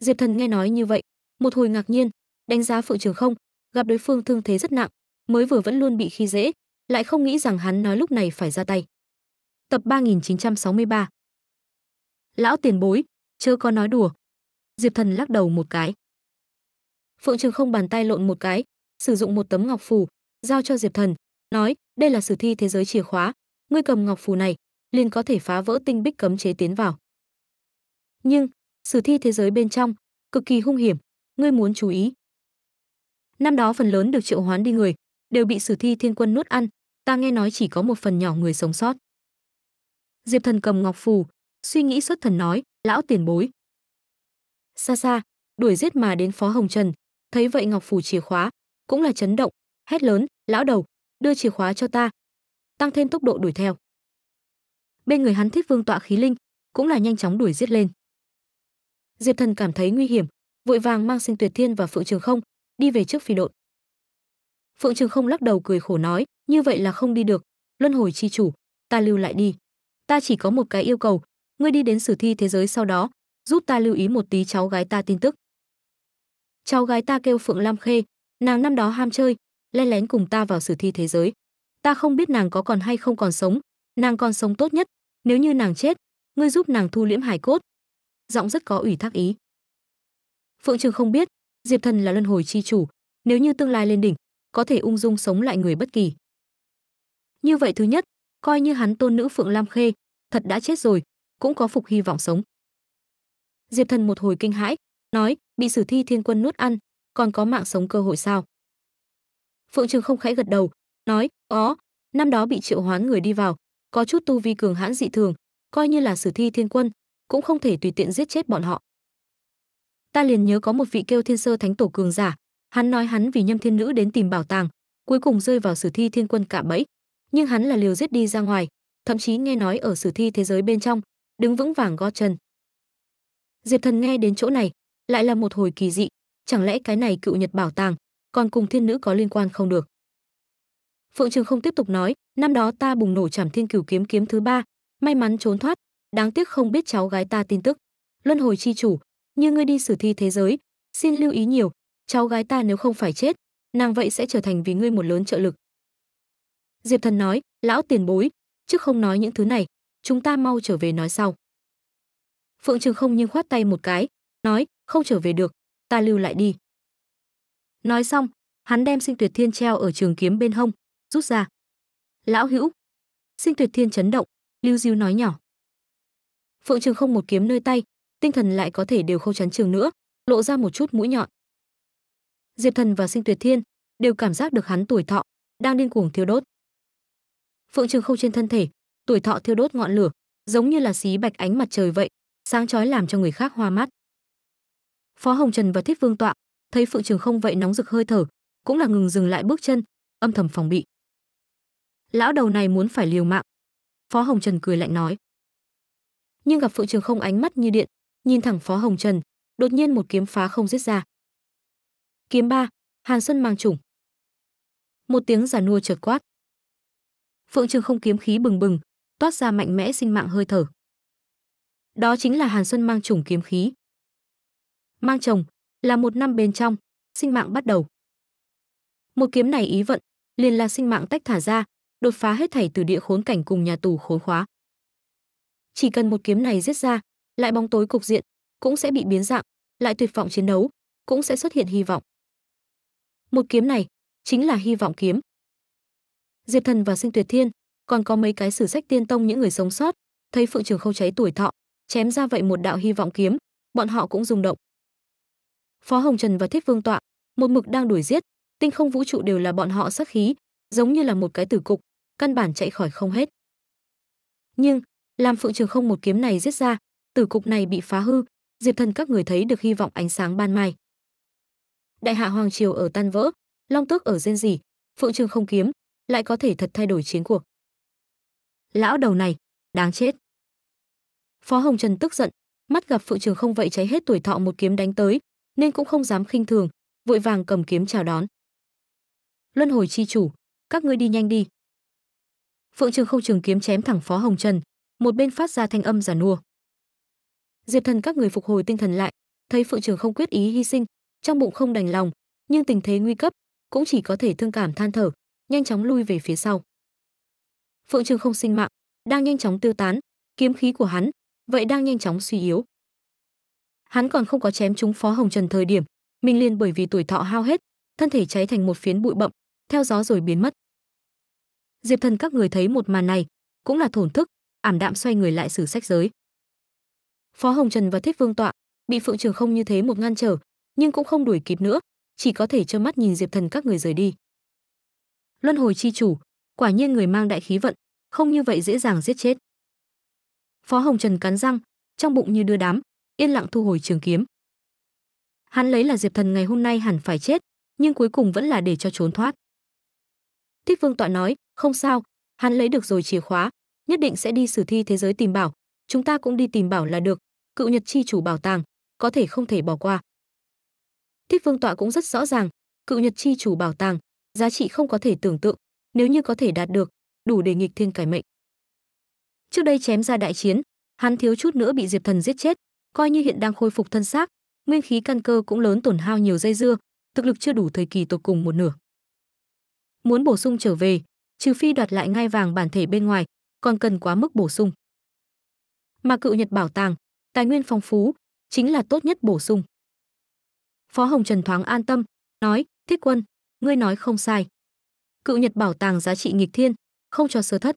diệp thần nghe nói như vậy một hồi ngạc nhiên đánh giá phượng trường không gặp đối phương thương thế rất nặng mới vừa vẫn luôn bị khi dễ lại không nghĩ rằng hắn nói lúc này phải ra tay tập 3963 lão tiền bối chớ có nói đùa diệp thần lắc đầu một cái phượng trường không bàn tay lộn một cái sử dụng một tấm ngọc phù giao cho diệp thần nói đây là sử thi thế giới chìa khóa ngươi cầm ngọc phù này liền có thể phá vỡ tinh bích cấm chế tiến vào. Nhưng, sử thi thế giới bên trong cực kỳ hung hiểm, ngươi muốn chú ý. Năm đó phần lớn được triệu hoán đi người đều bị sử thi thiên quân nuốt ăn, ta nghe nói chỉ có một phần nhỏ người sống sót. Diệp Thần cầm ngọc phù, suy nghĩ xuất thần nói, lão tiền bối. Xa xa, đuổi giết mà đến Phó Hồng Trần, thấy vậy ngọc phù chìa khóa, cũng là chấn động, hét lớn, lão đầu, đưa chìa khóa cho ta. Tăng thêm tốc độ đuổi theo bên người hắn thích vương tọa khí linh cũng là nhanh chóng đuổi giết lên diệp thần cảm thấy nguy hiểm vội vàng mang sinh tuyệt thiên và phượng trường không đi về trước phi đội phượng trường không lắc đầu cười khổ nói như vậy là không đi được luân hồi chi chủ ta lưu lại đi ta chỉ có một cái yêu cầu ngươi đi đến sử thi thế giới sau đó giúp ta lưu ý một tí cháu gái ta tin tức cháu gái ta kêu phượng lam khê nàng năm đó ham chơi len lén cùng ta vào sử thi thế giới ta không biết nàng có còn hay không còn sống nàng còn sống tốt nhất nếu như nàng chết, ngươi giúp nàng thu liễm hài cốt." Giọng rất có ủy thác ý. Phượng Trường không biết, Diệp Thần là luân hồi chi chủ, nếu như tương lai lên đỉnh, có thể ung dung sống lại người bất kỳ. Như vậy thứ nhất, coi như hắn tôn nữ Phượng Lam Khê, thật đã chết rồi, cũng có phục hy vọng sống. Diệp Thần một hồi kinh hãi, nói, bị Sử Thi Thiên Quân nuốt ăn, còn có mạng sống cơ hội sao? Phượng Trường không khẽ gật đầu, nói, "Có, năm đó bị triệu hoán người đi vào, có chút tu vi cường hãn dị thường, coi như là sử thi thiên quân, cũng không thể tùy tiện giết chết bọn họ. Ta liền nhớ có một vị kêu thiên sơ thánh tổ cường giả, hắn nói hắn vì nhâm thiên nữ đến tìm bảo tàng, cuối cùng rơi vào sử thi thiên quân cả bẫy, nhưng hắn là liều giết đi ra ngoài, thậm chí nghe nói ở sử thi thế giới bên trong, đứng vững vàng gót chân. Diệp Thần nghe đến chỗ này, lại là một hồi kỳ dị, chẳng lẽ cái này cựu Nhật bảo tàng còn cùng thiên nữ có liên quan không được? Phượng Trường không tiếp tục nói, năm đó ta bùng nổ Trảm Thiên Cửu kiếm kiếm thứ ba, may mắn trốn thoát, đáng tiếc không biết cháu gái ta tin tức. Luân hồi chi chủ, như ngươi đi xử thi thế giới, xin lưu ý nhiều, cháu gái ta nếu không phải chết, nàng vậy sẽ trở thành vì ngươi một lớn trợ lực. Diệp Thần nói, lão tiền bối, trước không nói những thứ này, chúng ta mau trở về nói sau. Phượng Trường không nhưng khoát tay một cái, nói, không trở về được, ta lưu lại đi. Nói xong, hắn đem sinh tuyệt thiên treo ở trường kiếm bên hông, rút ra lão hữu sinh tuyệt thiên chấn động lưu diêu nói nhỏ phượng trường không một kiếm nơi tay tinh thần lại có thể đều không chấn trường nữa lộ ra một chút mũi nhọn diệp thần và sinh tuyệt thiên đều cảm giác được hắn tuổi thọ đang điên cuồng thiêu đốt phượng trường không trên thân thể tuổi thọ thiêu đốt ngọn lửa giống như là xí bạch ánh mặt trời vậy sáng chói làm cho người khác hoa mắt phó hồng trần và thích vương tọa thấy phượng trường không vậy nóng rực hơi thở cũng là ngừng dừng lại bước chân âm thầm phòng bị lão đầu này muốn phải liều mạng. Phó Hồng Trần cười lạnh nói. Nhưng gặp Phượng Trường không ánh mắt như điện, nhìn thẳng Phó Hồng Trần, đột nhiên một kiếm phá không giết ra. Kiếm ba, Hàn xuân mang trùng. Một tiếng giả nua chợt quát. Phượng Trường không kiếm khí bừng bừng, toát ra mạnh mẽ sinh mạng hơi thở. Đó chính là Hàn xuân mang trùng kiếm khí. Mang chồng là một năm bên trong, sinh mạng bắt đầu. Một kiếm này ý vận, liền là sinh mạng tách thả ra, đột phá hết thảy từ địa khốn cảnh cùng nhà tù khốn khóa. Chỉ cần một kiếm này giết ra, lại bóng tối cục diện cũng sẽ bị biến dạng, lại tuyệt vọng chiến đấu cũng sẽ xuất hiện hy vọng. Một kiếm này chính là hy vọng kiếm. Diệp Thần và Sinh Tuyệt Thiên, còn có mấy cái sử sách tiên tông những người sống sót, thấy Phượng Trường Khâu cháy tuổi thọ, chém ra vậy một đạo hy vọng kiếm, bọn họ cũng rung động. Phó Hồng Trần và Thiết Vương Tọa, một mực đang đuổi giết, tinh không vũ trụ đều là bọn họ sắc khí, giống như là một cái tử cục, căn bản chạy khỏi không hết. Nhưng, làm Phượng Trường không một kiếm này giết ra, tử cục này bị phá hư, Diệp Thần các người thấy được hy vọng ánh sáng ban mai. Đại hạ hoàng triều ở tan vỡ, long tước ở rên rỉ, Phượng Trường không kiếm lại có thể thật thay đổi chiến cuộc. Lão đầu này, đáng chết. Phó Hồng Trần tức giận, mắt gặp Phượng Trường không vậy cháy hết tuổi thọ một kiếm đánh tới, nên cũng không dám khinh thường, vội vàng cầm kiếm chào đón. Luân hồi chi chủ, các ngươi đi nhanh đi, phượng trường không trường kiếm chém thẳng phó hồng trần một bên phát ra thanh âm giả nua diệp thần các người phục hồi tinh thần lại thấy phượng trường không quyết ý hy sinh trong bụng không đành lòng nhưng tình thế nguy cấp cũng chỉ có thể thương cảm than thở nhanh chóng lui về phía sau phượng trường không sinh mạng đang nhanh chóng tiêu tán kiếm khí của hắn vậy đang nhanh chóng suy yếu hắn còn không có chém trúng phó hồng trần thời điểm mình liền bởi vì tuổi thọ hao hết thân thể cháy thành một phiến bụi bậm theo gió rồi biến mất diệp thần các người thấy một màn này cũng là thổn thức ảm đạm xoay người lại xử sách giới phó hồng trần và thích vương tọa bị phượng trường không như thế một ngăn trở nhưng cũng không đuổi kịp nữa chỉ có thể trơ mắt nhìn diệp thần các người rời đi luân hồi chi chủ quả nhiên người mang đại khí vận không như vậy dễ dàng giết chết phó hồng trần cắn răng trong bụng như đưa đám yên lặng thu hồi trường kiếm hắn lấy là diệp thần ngày hôm nay hẳn phải chết nhưng cuối cùng vẫn là để cho trốn thoát thích vương tọa nói không sao hắn lấy được rồi chìa khóa nhất định sẽ đi sử thi thế giới tìm bảo chúng ta cũng đi tìm bảo là được cựu nhật chi chủ bảo tàng có thể không thể bỏ qua thích vương tọa cũng rất rõ ràng cựu nhật chi chủ bảo tàng giá trị không có thể tưởng tượng nếu như có thể đạt được đủ để nghịch thiên cải mệnh trước đây chém ra đại chiến hắn thiếu chút nữa bị diệp thần giết chết coi như hiện đang khôi phục thân xác nguyên khí căn cơ cũng lớn tổn hao nhiều dây dưa thực lực chưa đủ thời kỳ tột cùng một nửa muốn bổ sung trở về trừ phi đoạt lại ngai vàng bản thể bên ngoài, còn cần quá mức bổ sung. Mà cựu Nhật bảo tàng, tài nguyên phong phú, chính là tốt nhất bổ sung. Phó Hồng Trần thoáng an tâm, nói, Thiết Quân, ngươi nói không sai. Cựu Nhật bảo tàng giá trị nghịch thiên, không cho sơ thất.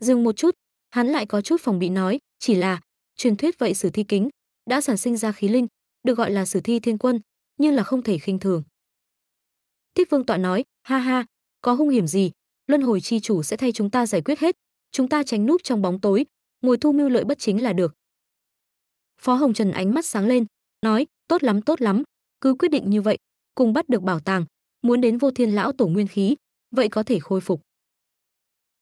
Dừng một chút, hắn lại có chút phòng bị nói, chỉ là, truyền thuyết vậy sử thi kính, đã sản sinh ra khí linh, được gọi là sử thi thiên quân, nhưng là không thể khinh thường. Thích Vương Tọa nói, ha ha, có hung hiểm gì, luân hồi chi chủ sẽ thay chúng ta giải quyết hết, chúng ta tránh núp trong bóng tối, ngồi thu mưu lợi bất chính là được. Phó Hồng Trần ánh mắt sáng lên, nói, tốt lắm tốt lắm, cứ quyết định như vậy, cùng bắt được bảo tàng, muốn đến vô thiên lão tổ nguyên khí, vậy có thể khôi phục.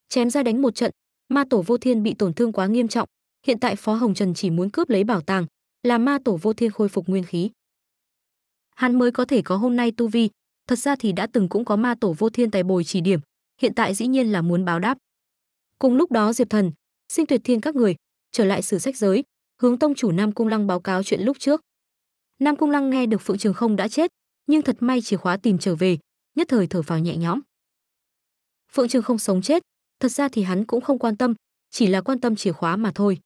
Chém ra đánh một trận, ma tổ vô thiên bị tổn thương quá nghiêm trọng, hiện tại Phó Hồng Trần chỉ muốn cướp lấy bảo tàng, là ma tổ vô thiên khôi phục nguyên khí. Hắn mới có thể có hôm nay tu vi, Thật ra thì đã từng cũng có ma tổ vô thiên tài bồi chỉ điểm, hiện tại dĩ nhiên là muốn báo đáp. Cùng lúc đó Diệp Thần, xin Tuyệt Thiên các người trở lại sử sách giới, hướng tông chủ Nam Cung Lăng báo cáo chuyện lúc trước. Nam Cung Lăng nghe được Phượng Trường Không đã chết, nhưng thật may chìa khóa tìm trở về, nhất thời thở phào nhẹ nhõm. Phượng Trường Không sống chết, thật ra thì hắn cũng không quan tâm, chỉ là quan tâm chìa khóa mà thôi.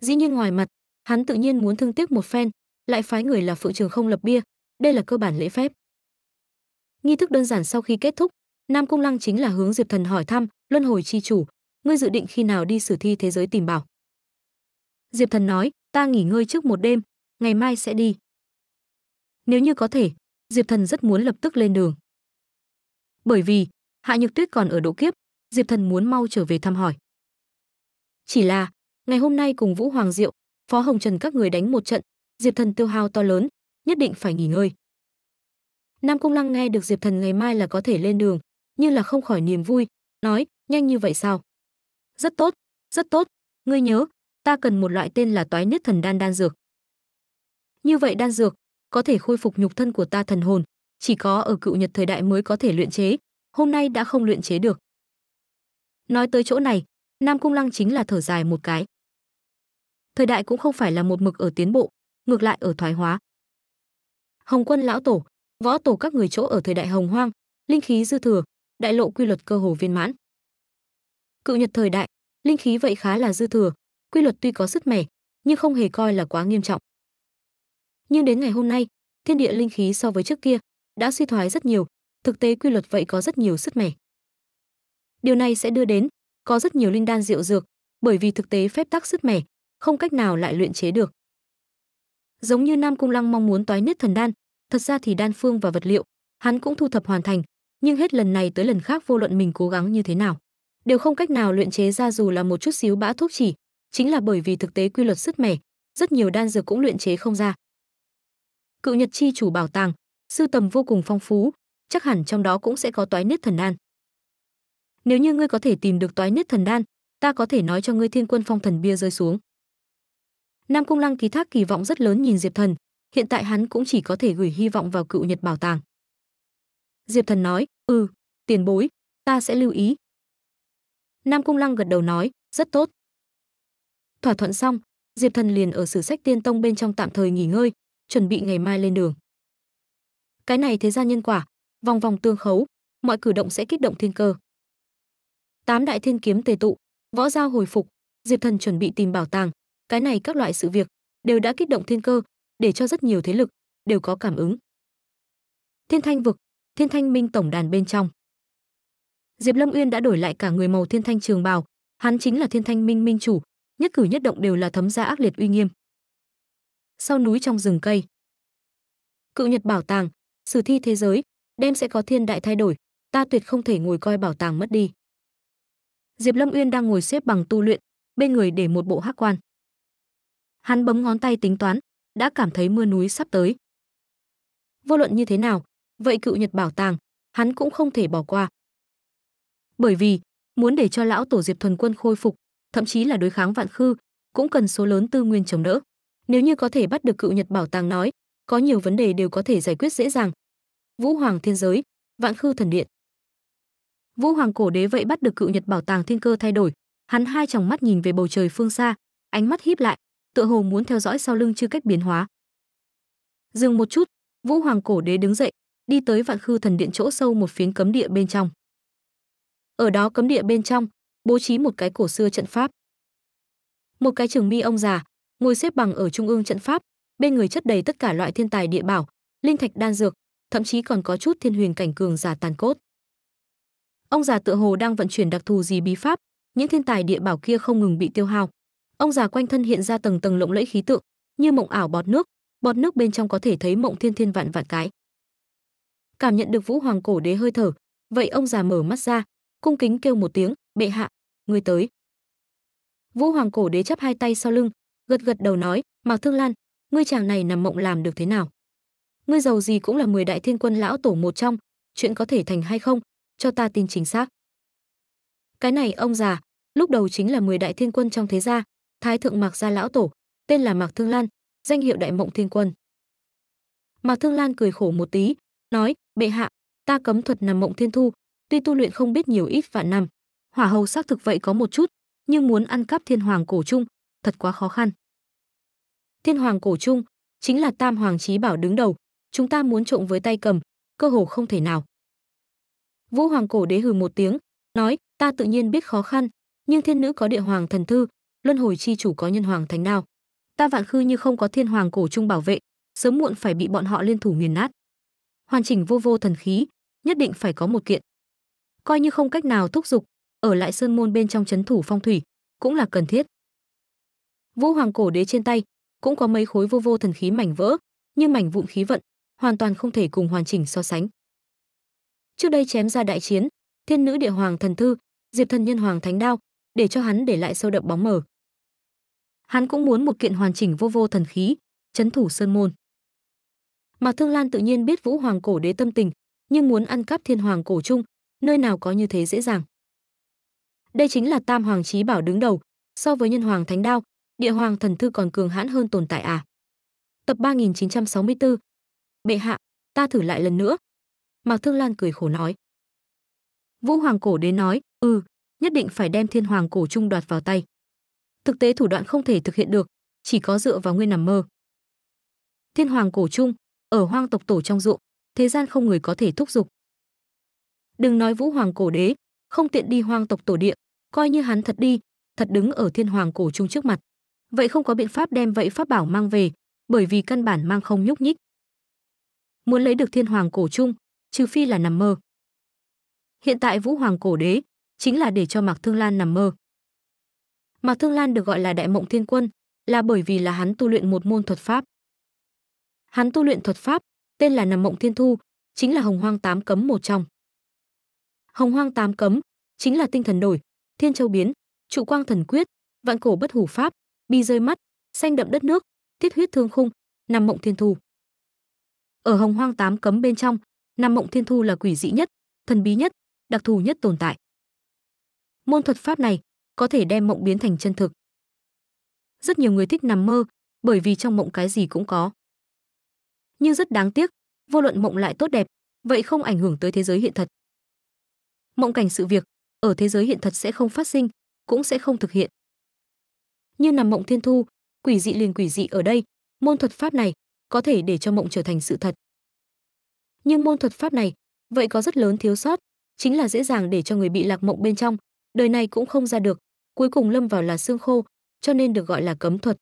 Dĩ nhiên ngoài mặt, hắn tự nhiên muốn thương tiếc một phen, lại phái người là Phượng Trường Không lập bia, đây là cơ bản lễ phép nghi thức đơn giản sau khi kết thúc nam cung lăng chính là hướng diệp thần hỏi thăm luân hồi chi chủ ngươi dự định khi nào đi sử thi thế giới tìm bảo diệp thần nói ta nghỉ ngơi trước một đêm ngày mai sẽ đi nếu như có thể diệp thần rất muốn lập tức lên đường bởi vì hạ nhược tuyết còn ở độ kiếp diệp thần muốn mau trở về thăm hỏi chỉ là ngày hôm nay cùng vũ hoàng diệu phó hồng trần các người đánh một trận diệp thần tiêu hao to lớn nhất định phải nghỉ ngơi Nam Cung Lăng nghe được Diệp Thần ngày mai là có thể lên đường, nhưng là không khỏi niềm vui, nói, nhanh như vậy sao? Rất tốt, rất tốt, ngươi nhớ, ta cần một loại tên là toái nhất thần đan đan dược. Như vậy đan dược có thể khôi phục nhục thân của ta thần hồn, chỉ có ở cựu Nhật thời đại mới có thể luyện chế, hôm nay đã không luyện chế được. Nói tới chỗ này, Nam Cung Lăng chính là thở dài một cái. Thời đại cũng không phải là một mực ở tiến bộ, ngược lại ở thoái hóa. Hồng Quân lão tổ, võ tổ các người chỗ ở thời đại hồng hoang linh khí dư thừa đại lộ quy luật cơ hồ viên mãn cựu nhật thời đại linh khí vậy khá là dư thừa quy luật tuy có sức mẻ nhưng không hề coi là quá nghiêm trọng nhưng đến ngày hôm nay thiên địa linh khí so với trước kia đã suy thoái rất nhiều thực tế quy luật vậy có rất nhiều sức mẻ điều này sẽ đưa đến có rất nhiều linh đan diệu dược bởi vì thực tế phép tắc sức mẻ không cách nào lại luyện chế được giống như nam cung lăng mong muốn toái nứt thần đan Thật ra thì đan phương và vật liệu, hắn cũng thu thập hoàn thành, nhưng hết lần này tới lần khác vô luận mình cố gắng như thế nào, đều không cách nào luyện chế ra dù là một chút xíu bã thuốc chỉ, chính là bởi vì thực tế quy luật sứt mẻ, rất nhiều đan dược cũng luyện chế không ra. Cựu Nhật chi chủ bảo tàng, sưu tầm vô cùng phong phú, chắc hẳn trong đó cũng sẽ có toái niết thần đan. Nếu như ngươi có thể tìm được toái niết thần đan, ta có thể nói cho ngươi Thiên Quân Phong Thần bia rơi xuống. Nam Cung Lăng ký thác kỳ vọng rất lớn nhìn Diệp Thần, hiện tại hắn cũng chỉ có thể gửi hy vọng vào cựu Nhật bảo tàng. Diệp Thần nói, "Ừ, tiền bối, ta sẽ lưu ý." Nam Cung Lăng gật đầu nói, "Rất tốt." Thỏa thuận xong, Diệp Thần liền ở sử sách Tiên Tông bên trong tạm thời nghỉ ngơi, chuẩn bị ngày mai lên đường. Cái này thế gian nhân quả, vòng vòng tương khấu, mọi cử động sẽ kích động thiên cơ. Tám đại thiên kiếm tề tụ, võ giao hồi phục, Diệp Thần chuẩn bị tìm bảo tàng, cái này các loại sự việc đều đã kích động thiên cơ, để cho rất nhiều thế lực đều có cảm ứng. Thiên Thanh vực, Thiên Thanh Minh tổng đàn bên trong. Diệp Lâm Uyên đã đổi lại cả người màu Thiên Thanh trường bào, hắn chính là Thiên Thanh Minh minh chủ, nhất cử nhất động đều là thấm ra ác liệt uy nghiêm. Sau núi trong rừng cây, Cự Nhật bảo tàng, sử thi thế giới, đêm sẽ có thiên đại thay đổi, ta tuyệt không thể ngồi coi bảo tàng mất đi. Diệp Lâm Uyên đang ngồi xếp bằng tu luyện, bên người để một bộ hắc quan. Hắn bấm ngón tay tính toán, đã cảm thấy mưa núi sắp tới. Vô luận như thế nào, vậy cựu Nhật bảo tàng, hắn cũng không thể bỏ qua. Bởi vì, muốn để cho lão tổ Diệp Thuần Quân khôi phục, thậm chí là đối kháng vạn khư, cũng cần số lớn tư nguyên chống đỡ. Nếu như có thể bắt được cựu Nhật bảo tàng nói, có nhiều vấn đề đều có thể giải quyết dễ dàng. Vũ Hoàng Thiên Giới, Vạn Khư Thần Điện. Vũ Hoàng Cổ Đế vậy bắt được cựu Nhật bảo tàng thiên cơ thay đổi, hắn hai tròng mắt nhìn về bầu trời phương xa, ánh mắt híp lại, tựa hồ muốn theo dõi sau lưng chư cách biến hóa dừng một chút vũ hoàng cổ đế đứng dậy đi tới vạn khư thần điện chỗ sâu một phiến cấm địa bên trong ở đó cấm địa bên trong bố trí một cái cổ xưa trận pháp một cái trường mi ông già ngồi xếp bằng ở trung ương trận pháp bên người chất đầy tất cả loại thiên tài địa bảo linh thạch đan dược thậm chí còn có chút thiên huyền cảnh cường giả tàn cốt ông già tựa hồ đang vận chuyển đặc thù gì bí pháp những thiên tài địa bảo kia không ngừng bị tiêu hao ông già quanh thân hiện ra tầng tầng lộng lẫy khí tượng như mộng ảo bọt nước bọt nước bên trong có thể thấy mộng thiên thiên vạn vạn cái cảm nhận được vũ hoàng cổ đế hơi thở vậy ông già mở mắt ra cung kính kêu một tiếng bệ hạ người tới vũ hoàng cổ đế chắp hai tay sau lưng gật gật đầu nói mạc thương lan ngươi chàng này nằm mộng làm được thế nào ngươi giàu gì cũng là mười đại thiên quân lão tổ một trong chuyện có thể thành hay không cho ta tin chính xác cái này ông già lúc đầu chính là mười đại thiên quân trong thế gia thái thượng mạc gia lão tổ tên là mạc thương lan danh hiệu đại mộng thiên quân mạc thương lan cười khổ một tí nói bệ hạ ta cấm thuật nằm mộng thiên thu tuy tu luyện không biết nhiều ít vạn năm hỏa hầu xác thực vậy có một chút nhưng muốn ăn cắp thiên hoàng cổ trung thật quá khó khăn thiên hoàng cổ trung chính là tam hoàng trí bảo đứng đầu chúng ta muốn trộm với tay cầm cơ hồ không thể nào vũ hoàng cổ đế hừ một tiếng nói ta tự nhiên biết khó khăn nhưng thiên nữ có địa hoàng thần thư luân hồi chi chủ có nhân hoàng thánh nào ta vạn khư như không có thiên hoàng cổ trung bảo vệ sớm muộn phải bị bọn họ liên thủ nghiền nát hoàn chỉnh vô vô thần khí nhất định phải có một kiện coi như không cách nào thúc giục ở lại sơn môn bên trong chấn thủ phong thủy cũng là cần thiết vũ hoàng cổ đế trên tay cũng có mấy khối vô vô thần khí mảnh vỡ nhưng mảnh vụn khí vận hoàn toàn không thể cùng hoàn chỉnh so sánh trước đây chém ra đại chiến thiên nữ địa hoàng thần thư diệp thần nhân hoàng thánh đao để cho hắn để lại sâu đậm bóng mờ. Hắn cũng muốn một kiện hoàn chỉnh vô vô thần khí, chấn thủ sơn môn. Mạc Thương Lan tự nhiên biết Vũ Hoàng cổ đế tâm tình, nhưng muốn ăn cắp Thiên Hoàng cổ chung, nơi nào có như thế dễ dàng. Đây chính là Tam Hoàng chí bảo đứng đầu, so với Nhân Hoàng Thánh Đao, Địa Hoàng Thần Thư còn cường hãn hơn tồn tại à. Tập 3964. Bệ hạ, ta thử lại lần nữa. Mạc Thương Lan cười khổ nói. Vũ Hoàng cổ đế nói, "Ừ, nhất định phải đem thiên hoàng cổ trung đoạt vào tay. Thực tế thủ đoạn không thể thực hiện được, chỉ có dựa vào nguyên nằm mơ. Thiên hoàng cổ trung, ở hoang tộc tổ trong ruộng, thế gian không người có thể thúc giục. Đừng nói vũ hoàng cổ đế, không tiện đi hoang tộc tổ địa, coi như hắn thật đi, thật đứng ở thiên hoàng cổ trung trước mặt. Vậy không có biện pháp đem vậy pháp bảo mang về, bởi vì căn bản mang không nhúc nhích. Muốn lấy được thiên hoàng cổ trung, trừ phi là nằm mơ. Hiện tại vũ hoàng cổ đế, chính là để cho Mạc Thương Lan nằm mơ. Mạc Thương Lan được gọi là Đại Mộng Thiên Quân là bởi vì là hắn tu luyện một môn thuật pháp. Hắn tu luyện thuật pháp tên là Nằm Mộng Thiên Thu, chính là Hồng Hoang Tám Cấm một trong. Hồng Hoang Tám Cấm chính là tinh thần đổi, thiên châu biến, trụ quang thần quyết, vạn cổ bất hủ pháp, bi rơi mắt, xanh đậm đất nước, thiết huyết thương khung, Nằm Mộng Thiên Thu. Ở Hồng Hoang Tám Cấm bên trong, Nằm Mộng Thiên Thu là quỷ dị nhất, thần bí nhất, đặc thù nhất tồn tại môn thuật pháp này có thể đem mộng biến thành chân thực. Rất nhiều người thích nằm mơ, bởi vì trong mộng cái gì cũng có. Nhưng rất đáng tiếc, vô luận mộng lại tốt đẹp, vậy không ảnh hưởng tới thế giới hiện thật. Mộng cảnh sự việc ở thế giới hiện thật sẽ không phát sinh, cũng sẽ không thực hiện. Như nằm mộng thiên thu, quỷ dị liền quỷ dị ở đây, môn thuật pháp này có thể để cho mộng trở thành sự thật. Nhưng môn thuật pháp này, vậy có rất lớn thiếu sót, chính là dễ dàng để cho người bị lạc mộng bên trong, đời này cũng không ra được, cuối cùng lâm vào là xương khô, cho nên được gọi là cấm thuật.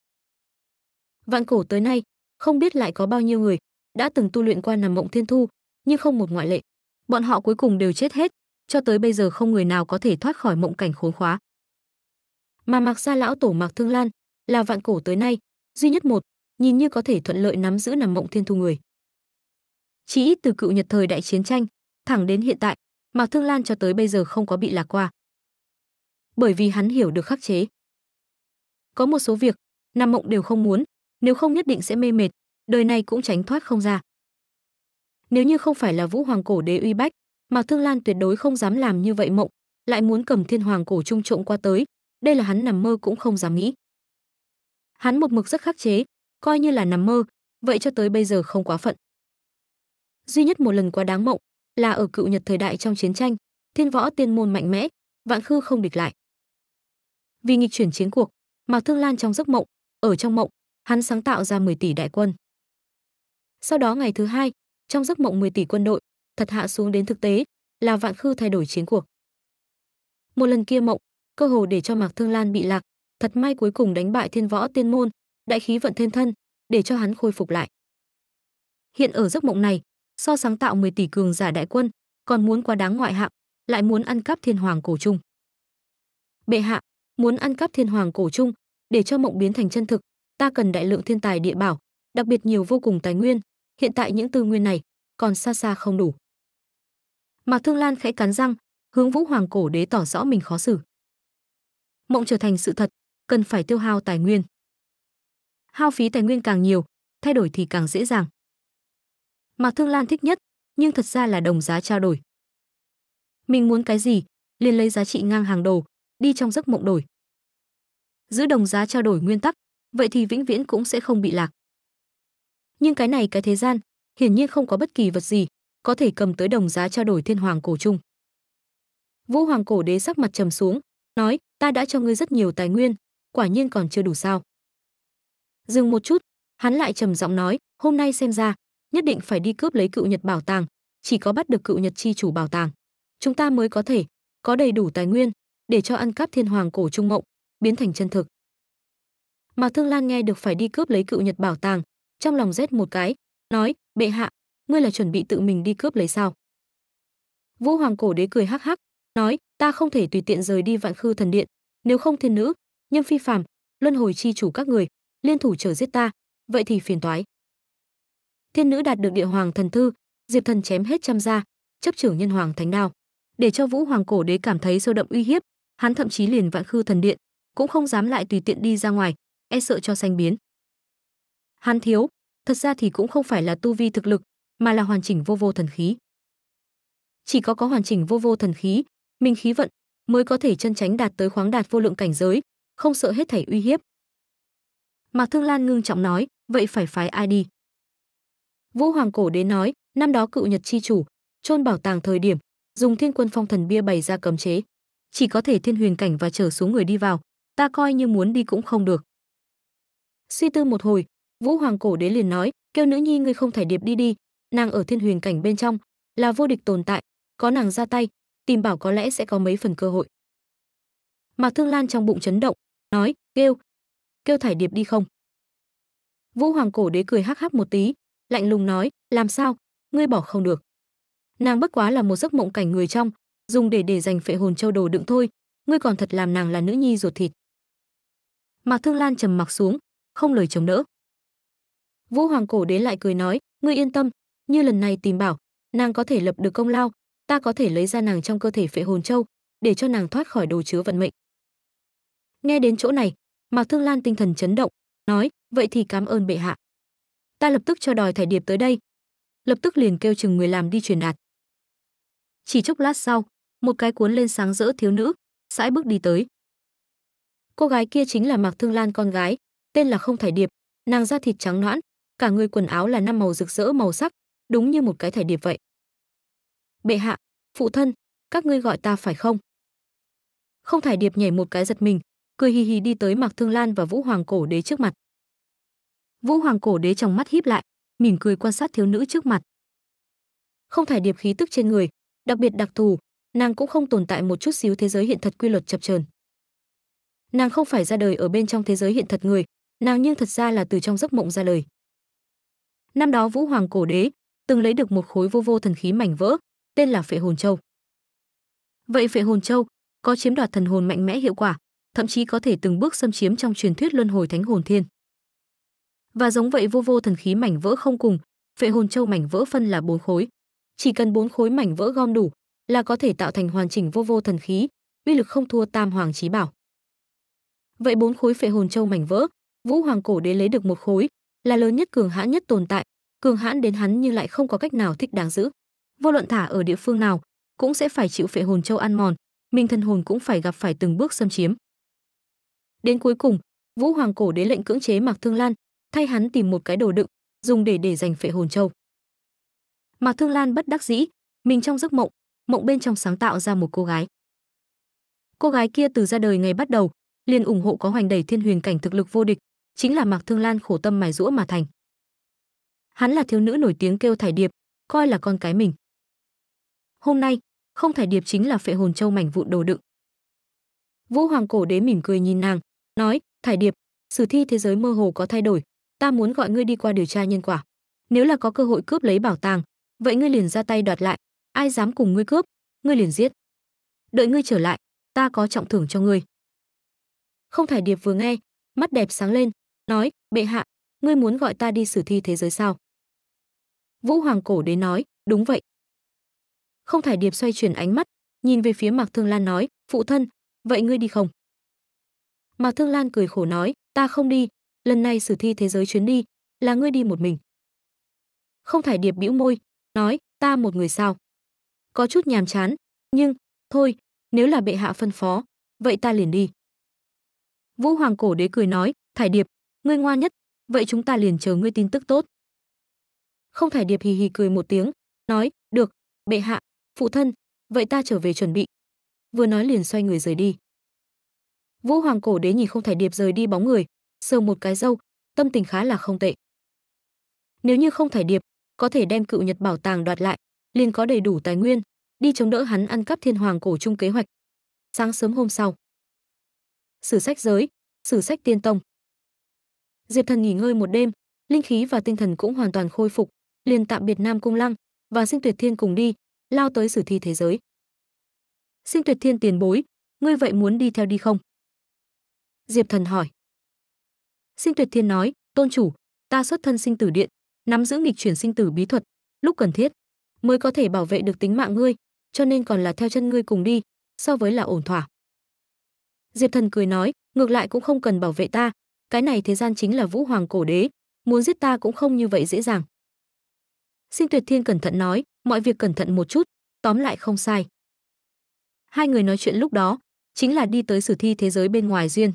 Vạn cổ tới nay, không biết lại có bao nhiêu người đã từng tu luyện qua nằm mộng thiên thu, nhưng không một ngoại lệ. Bọn họ cuối cùng đều chết hết, cho tới bây giờ không người nào có thể thoát khỏi mộng cảnh khốn khóa. Mà mặc Gia lão tổ Mạc Thương Lan là vạn cổ tới nay duy nhất một, nhìn như có thể thuận lợi nắm giữ nằm mộng thiên thu người. Chỉ ít từ cựu Nhật thời đại chiến tranh, thẳng đến hiện tại, Mạc Thương Lan cho tới bây giờ không có bị lạc qua bởi vì hắn hiểu được khắc chế. Có một số việc, nằm mộng đều không muốn, nếu không nhất định sẽ mê mệt, đời này cũng tránh thoát không ra. Nếu như không phải là Vũ Hoàng cổ đế uy bách, mà Thương Lan tuyệt đối không dám làm như vậy mộng, lại muốn cầm Thiên Hoàng cổ trung trộm qua tới, đây là hắn nằm mơ cũng không dám nghĩ. Hắn một mực rất khắc chế, coi như là nằm mơ, vậy cho tới bây giờ không quá phận. Duy nhất một lần quá đáng mộng là ở cựu Nhật thời đại trong chiến tranh, Thiên Võ Tiên môn mạnh mẽ, Vạn Khư không địch lại. Vì nghịch chuyển chiến cuộc, Mạc Thương Lan trong giấc mộng, ở trong mộng, hắn sáng tạo ra 10 tỷ đại quân. Sau đó ngày thứ hai, trong giấc mộng 10 tỷ quân đội, thật hạ xuống đến thực tế, là vạn khư thay đổi chiến cuộc. Một lần kia mộng, cơ hồ để cho Mạc Thương Lan bị lạc, thật may cuối cùng đánh bại Thiên Võ Tiên môn, đại khí vận thêm thân, để cho hắn khôi phục lại. Hiện ở giấc mộng này, so sáng tạo 10 tỷ cường giả đại quân, còn muốn quá đáng ngoại hạng, lại muốn ăn cắp thiên hoàng cổ trung. Bệ hạ, muốn ăn cắp thiên hoàng cổ trung để cho mộng biến thành chân thực ta cần đại lượng thiên tài địa bảo đặc biệt nhiều vô cùng tài nguyên hiện tại những tư nguyên này còn xa xa không đủ mạc thương lan khẽ cắn răng hướng vũ hoàng cổ đế tỏ rõ mình khó xử mộng trở thành sự thật cần phải tiêu hao tài nguyên hao phí tài nguyên càng nhiều thay đổi thì càng dễ dàng mạc thương lan thích nhất nhưng thật ra là đồng giá trao đổi mình muốn cái gì liền lấy giá trị ngang hàng đầu đi trong giấc mộng đổi. Giữ đồng giá trao đổi nguyên tắc, vậy thì vĩnh viễn cũng sẽ không bị lạc. Nhưng cái này cái thế gian, hiển nhiên không có bất kỳ vật gì có thể cầm tới đồng giá trao đổi thiên hoàng cổ trung. Vũ hoàng cổ đế sắc mặt trầm xuống, nói, ta đã cho ngươi rất nhiều tài nguyên, quả nhiên còn chưa đủ sao. Dừng một chút, hắn lại trầm giọng nói, hôm nay xem ra, nhất định phải đi cướp lấy cựu nhật bảo tàng, chỉ có bắt được cựu nhật chi chủ bảo tàng. Chúng ta mới có thể, có đầy đủ tài nguyên, để cho ăn cắp thiên hoàng cổ trung mộng biến thành chân thực. Mà Thương Lan nghe được phải đi cướp lấy cựu Nhật bảo tàng, trong lòng rét một cái, nói: "Bệ hạ, ngươi là chuẩn bị tự mình đi cướp lấy sao?" Vũ Hoàng cổ đế cười hắc hắc, nói: "Ta không thể tùy tiện rời đi Vạn Khư thần điện, nếu không thiên nữ, nhân phi phàm, luân hồi chi chủ các người, liên thủ chờ giết ta, vậy thì phiền toái." Thiên nữ đạt được địa hoàng thần thư, Diệp thần chém hết trăm gia chấp trưởng nhân hoàng thánh đao, để cho Vũ Hoàng cổ đế cảm thấy sâu đậm uy hiếp, hắn thậm chí liền vạn khư thần điện cũng không dám lại tùy tiện đi ra ngoài e sợ cho xanh biến hắn thiếu thật ra thì cũng không phải là tu vi thực lực mà là hoàn chỉnh vô vô thần khí chỉ có có hoàn chỉnh vô vô thần khí minh khí vận mới có thể chân tránh đạt tới khoáng đạt vô lượng cảnh giới không sợ hết thảy uy hiếp mạc thương lan ngưng trọng nói vậy phải phái ai đi vũ hoàng cổ đến nói năm đó cựu nhật chi chủ chôn bảo tàng thời điểm dùng thiên quân phong thần bia bày ra cấm chế chỉ có thể thiên huyền cảnh và trở xuống người đi vào, ta coi như muốn đi cũng không được. Suy tư một hồi, Vũ Hoàng Cổ Đế liền nói, kêu nữ nhi ngươi không thể điệp đi đi, nàng ở thiên huyền cảnh bên trong, là vô địch tồn tại, có nàng ra tay, tìm bảo có lẽ sẽ có mấy phần cơ hội. Mạc Thương Lan trong bụng chấn động, nói, kêu, kêu thải điệp đi không? Vũ Hoàng Cổ Đế cười hắc hắc một tí, lạnh lùng nói, làm sao, ngươi bỏ không được. Nàng bất quá là một giấc mộng cảnh người trong, dùng để để dành phệ hồn châu đồ đựng thôi ngươi còn thật làm nàng là nữ nhi ruột thịt mạc thương lan trầm mặc xuống không lời chống đỡ vũ hoàng cổ đế lại cười nói ngươi yên tâm như lần này tìm bảo nàng có thể lập được công lao ta có thể lấy ra nàng trong cơ thể phệ hồn châu để cho nàng thoát khỏi đồ chứa vận mệnh nghe đến chỗ này mạc thương lan tinh thần chấn động nói vậy thì cảm ơn bệ hạ ta lập tức cho đòi thải điệp tới đây lập tức liền kêu chừng người làm đi truyền đạt chỉ chốc lát sau một cái cuốn lên sáng rỡ thiếu nữ, sải bước đi tới. Cô gái kia chính là Mạc Thương Lan con gái, tên là Không Thải Điệp, nàng da thịt trắng nõn, cả người quần áo là năm màu rực rỡ màu sắc, đúng như một cái thải điệp vậy. Bệ hạ, phụ thân, các ngươi gọi ta phải không? Không Thải Điệp nhảy một cái giật mình, cười hì hì đi tới Mạc Thương Lan và Vũ Hoàng Cổ Đế trước mặt. Vũ Hoàng Cổ Đế trong mắt híp lại, mỉm cười quan sát thiếu nữ trước mặt. Không Thải Điệp khí tức trên người, đặc biệt đặc thù, nàng cũng không tồn tại một chút xíu thế giới hiện thật quy luật chập chờn. Nàng không phải ra đời ở bên trong thế giới hiện thật người, nàng nhưng thật ra là từ trong giấc mộng ra đời. Năm đó Vũ Hoàng cổ đế từng lấy được một khối vô vô thần khí mảnh vỡ, tên là Phệ Hồn Châu. Vậy Phệ Hồn Châu có chiếm đoạt thần hồn mạnh mẽ hiệu quả, thậm chí có thể từng bước xâm chiếm trong truyền thuyết luân hồi thánh hồn thiên. Và giống vậy vô vô thần khí mảnh vỡ không cùng, Phệ Hồn Châu mảnh vỡ phân là bốn khối. Chỉ cần bốn khối mảnh vỡ gom đủ, là có thể tạo thành hoàn chỉnh vô vô thần khí, uy lực không thua Tam Hoàng Chí Bảo. Vậy bốn khối phệ hồn châu mảnh vỡ, Vũ Hoàng cổ đế lấy được một khối, là lớn nhất cường hãn nhất tồn tại, cường hãn đến hắn nhưng lại không có cách nào thích đáng giữ. Vô luận thả ở địa phương nào, cũng sẽ phải chịu phệ hồn châu ăn mòn, mình thân hồn cũng phải gặp phải từng bước xâm chiếm. Đến cuối cùng, Vũ Hoàng cổ đế lệnh cưỡng chế Mạc Thương Lan, thay hắn tìm một cái đồ đựng, dùng để để dành phệ hồn châu. Mạc Thương Lan bất đắc dĩ, mình trong giấc mộng, mộng bên trong sáng tạo ra một cô gái. Cô gái kia từ ra đời ngày bắt đầu, liền ủng hộ có hoành đẩy thiên huyền cảnh thực lực vô địch, chính là Mạc Thương Lan khổ tâm mài rũa mà thành. Hắn là thiếu nữ nổi tiếng kêu thải điệp, coi là con cái mình. Hôm nay, không thải điệp chính là phệ hồn châu mảnh vụn đồ đựng. Vũ Hoàng cổ đế mỉm cười nhìn nàng, nói: "Thải điệp, sử thi thế giới mơ hồ có thay đổi, ta muốn gọi ngươi đi qua điều tra nhân quả. Nếu là có cơ hội cướp lấy bảo tàng, vậy ngươi liền ra tay đoạt lại, ai dám cùng ngươi cướp ngươi liền giết đợi ngươi trở lại ta có trọng thưởng cho ngươi không thải điệp vừa nghe mắt đẹp sáng lên nói bệ hạ ngươi muốn gọi ta đi xử thi thế giới sao vũ hoàng cổ đến nói đúng vậy không thải điệp xoay chuyển ánh mắt nhìn về phía mạc thương lan nói phụ thân vậy ngươi đi không mạc thương lan cười khổ nói ta không đi lần này xử thi thế giới chuyến đi là ngươi đi một mình không thải điệp bĩu môi nói ta một người sao có chút nhàm chán, nhưng thôi, nếu là bệ hạ phân phó, vậy ta liền đi. Vũ Hoàng Cổ Đế cười nói, "Thải Điệp, ngươi ngoan nhất, vậy chúng ta liền chờ ngươi tin tức tốt." Không Thải Điệp hì hì cười một tiếng, nói, "Được, bệ hạ, phụ thân, vậy ta trở về chuẩn bị." Vừa nói liền xoay người rời đi. Vũ Hoàng Cổ Đế nhìn Không Thải Điệp rời đi bóng người, sờ một cái râu, tâm tình khá là không tệ. Nếu như Không Thải Điệp có thể đem cựu Nhật bảo tàng đoạt lại, liền có đầy đủ tài nguyên đi chống đỡ hắn ăn cắp thiên hoàng cổ trung kế hoạch. Sáng sớm hôm sau, sử sách giới, sử sách tiên tông. Diệp Thần nghỉ ngơi một đêm, linh khí và tinh thần cũng hoàn toàn khôi phục, liền tạm biệt Nam Cung Lăng và Sinh Tuyệt Thiên cùng đi, lao tới sử thi thế giới. Sinh Tuyệt Thiên tiền bối, ngươi vậy muốn đi theo đi không? Diệp Thần hỏi. Sinh Tuyệt Thiên nói, tôn chủ, ta xuất thân sinh tử điện, nắm giữ nghịch chuyển sinh tử bí thuật, lúc cần thiết, mới có thể bảo vệ được tính mạng ngươi, cho nên còn là theo chân ngươi cùng đi, so với là ổn thỏa. Diệp Thần cười nói, ngược lại cũng không cần bảo vệ ta, cái này thế gian chính là Vũ Hoàng cổ đế, muốn giết ta cũng không như vậy dễ dàng. Sinh Tuyệt Thiên cẩn thận nói, mọi việc cẩn thận một chút, tóm lại không sai. Hai người nói chuyện lúc đó, chính là đi tới sử thi thế giới bên ngoài duyên.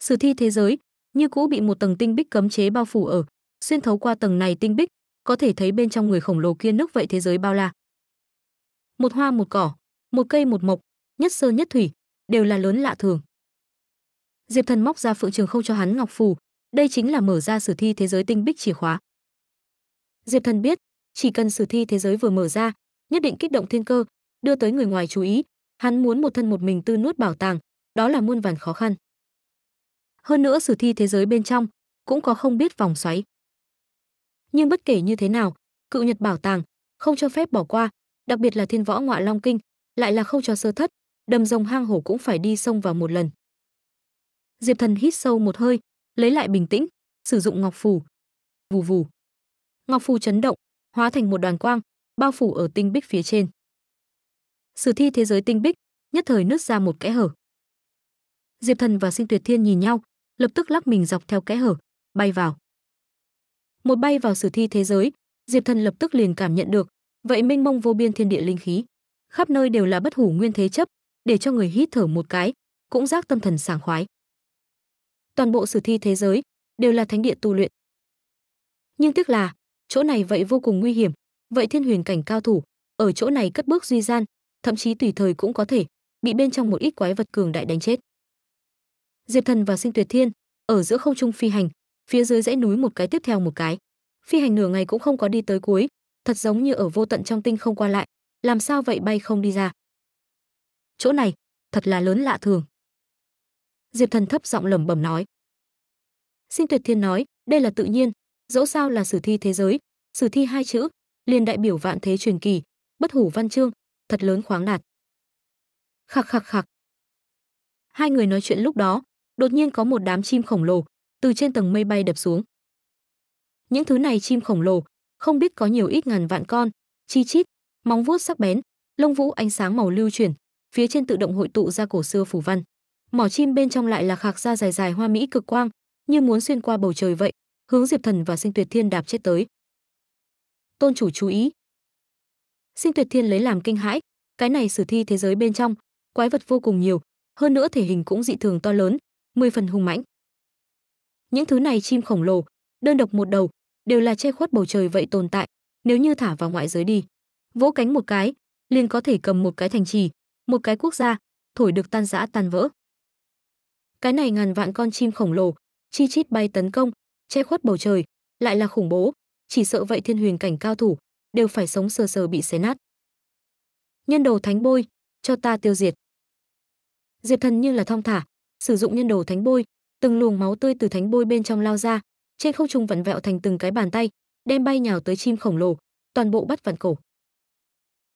Sử thi thế giới, như cũ bị một tầng tinh bích cấm chế bao phủ ở, xuyên thấu qua tầng này tinh bích, có thể thấy bên trong người khổng lồ kia nước vậy thế giới bao la. Một hoa một cỏ, một cây một mộc, nhất sơ nhất thủy, đều là lớn lạ thường. Diệp Thần móc ra Phượng Trường Không cho hắn ngọc phù, đây chính là mở ra sử thi thế giới tinh bích chìa khóa. Diệp Thần biết, chỉ cần sử thi thế giới vừa mở ra, nhất định kích động thiên cơ, đưa tới người ngoài chú ý, hắn muốn một thân một mình tư nuốt bảo tàng, đó là muôn vàn khó khăn. Hơn nữa sử thi thế giới bên trong cũng có không biết vòng xoáy nhưng bất kể như thế nào, cựu Nhật bảo tàng không cho phép bỏ qua, đặc biệt là Thiên Võ Ngọa Long Kinh, lại là không cho sơ thất, đầm rồng hang hổ cũng phải đi sông vào một lần. Diệp Thần hít sâu một hơi, lấy lại bình tĩnh, sử dụng ngọc phù. Vù vù. Ngọc phù chấn động, hóa thành một đoàn quang, bao phủ ở tinh bích phía trên. Sử thi thế giới tinh bích, nhất thời nứt ra một kẽ hở. Diệp Thần và Sinh Tuyệt Thiên nhìn nhau, lập tức lắc mình dọc theo kẽ hở, bay vào một bay vào sử thi thế giới diệp thần lập tức liền cảm nhận được vậy mênh mông vô biên thiên địa linh khí khắp nơi đều là bất hủ nguyên thế chấp để cho người hít thở một cái cũng giác tâm thần sảng khoái toàn bộ sử thi thế giới đều là thánh địa tu luyện nhưng tiếc là chỗ này vậy vô cùng nguy hiểm vậy thiên huyền cảnh cao thủ ở chỗ này cất bước duy gian thậm chí tùy thời cũng có thể bị bên trong một ít quái vật cường đại đánh chết diệp thần và sinh tuyệt thiên ở giữa không trung phi hành phía dưới dãy núi một cái tiếp theo một cái phi hành nửa ngày cũng không có đi tới cuối thật giống như ở vô tận trong tinh không qua lại làm sao vậy bay không đi ra chỗ này thật là lớn lạ thường diệp thần thấp giọng lẩm bẩm nói xin tuyệt thiên nói đây là tự nhiên dẫu sao là sử thi thế giới sử thi hai chữ liền đại biểu vạn thế truyền kỳ bất hủ văn chương thật lớn khoáng đạt khạc khạc khạc hai người nói chuyện lúc đó đột nhiên có một đám chim khổng lồ từ trên tầng mây bay đập xuống. Những thứ này chim khổng lồ, không biết có nhiều ít ngàn vạn con, chi chít, móng vuốt sắc bén, lông vũ ánh sáng màu lưu chuyển, phía trên tự động hội tụ ra cổ xưa phủ văn. Mỏ chim bên trong lại là khạc ra dài dài hoa mỹ cực quang, như muốn xuyên qua bầu trời vậy, hướng Diệp Thần và Sinh Tuyệt Thiên đạp chết tới. Tôn chủ chú ý. Sinh Tuyệt Thiên lấy làm kinh hãi, cái này sử thi thế giới bên trong, quái vật vô cùng nhiều, hơn nữa thể hình cũng dị thường to lớn, mười phần hung mãnh. Những thứ này chim khổng lồ, đơn độc một đầu, đều là che khuất bầu trời vậy tồn tại, nếu như thả vào ngoại giới đi. Vỗ cánh một cái, liền có thể cầm một cái thành trì, một cái quốc gia, thổi được tan rã tan vỡ. Cái này ngàn vạn con chim khổng lồ, chi chít bay tấn công, che khuất bầu trời, lại là khủng bố, chỉ sợ vậy thiên huyền cảnh cao thủ, đều phải sống sờ sờ bị xé nát. Nhân đồ thánh bôi, cho ta tiêu diệt. Diệp thần như là thong thả, sử dụng nhân đồ thánh bôi, từng luồng máu tươi từ thánh bôi bên trong lao ra trên không trung vặn vẹo thành từng cái bàn tay đem bay nhào tới chim khổng lồ toàn bộ bắt vặn cổ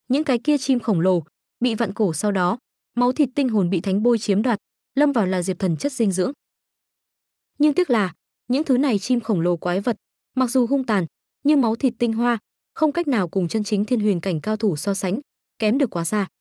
những cái kia chim khổng lồ bị vặn cổ sau đó máu thịt tinh hồn bị thánh bôi chiếm đoạt lâm vào là diệp thần chất dinh dưỡng nhưng tiếc là những thứ này chim khổng lồ quái vật mặc dù hung tàn nhưng máu thịt tinh hoa không cách nào cùng chân chính thiên huyền cảnh cao thủ so sánh kém được quá xa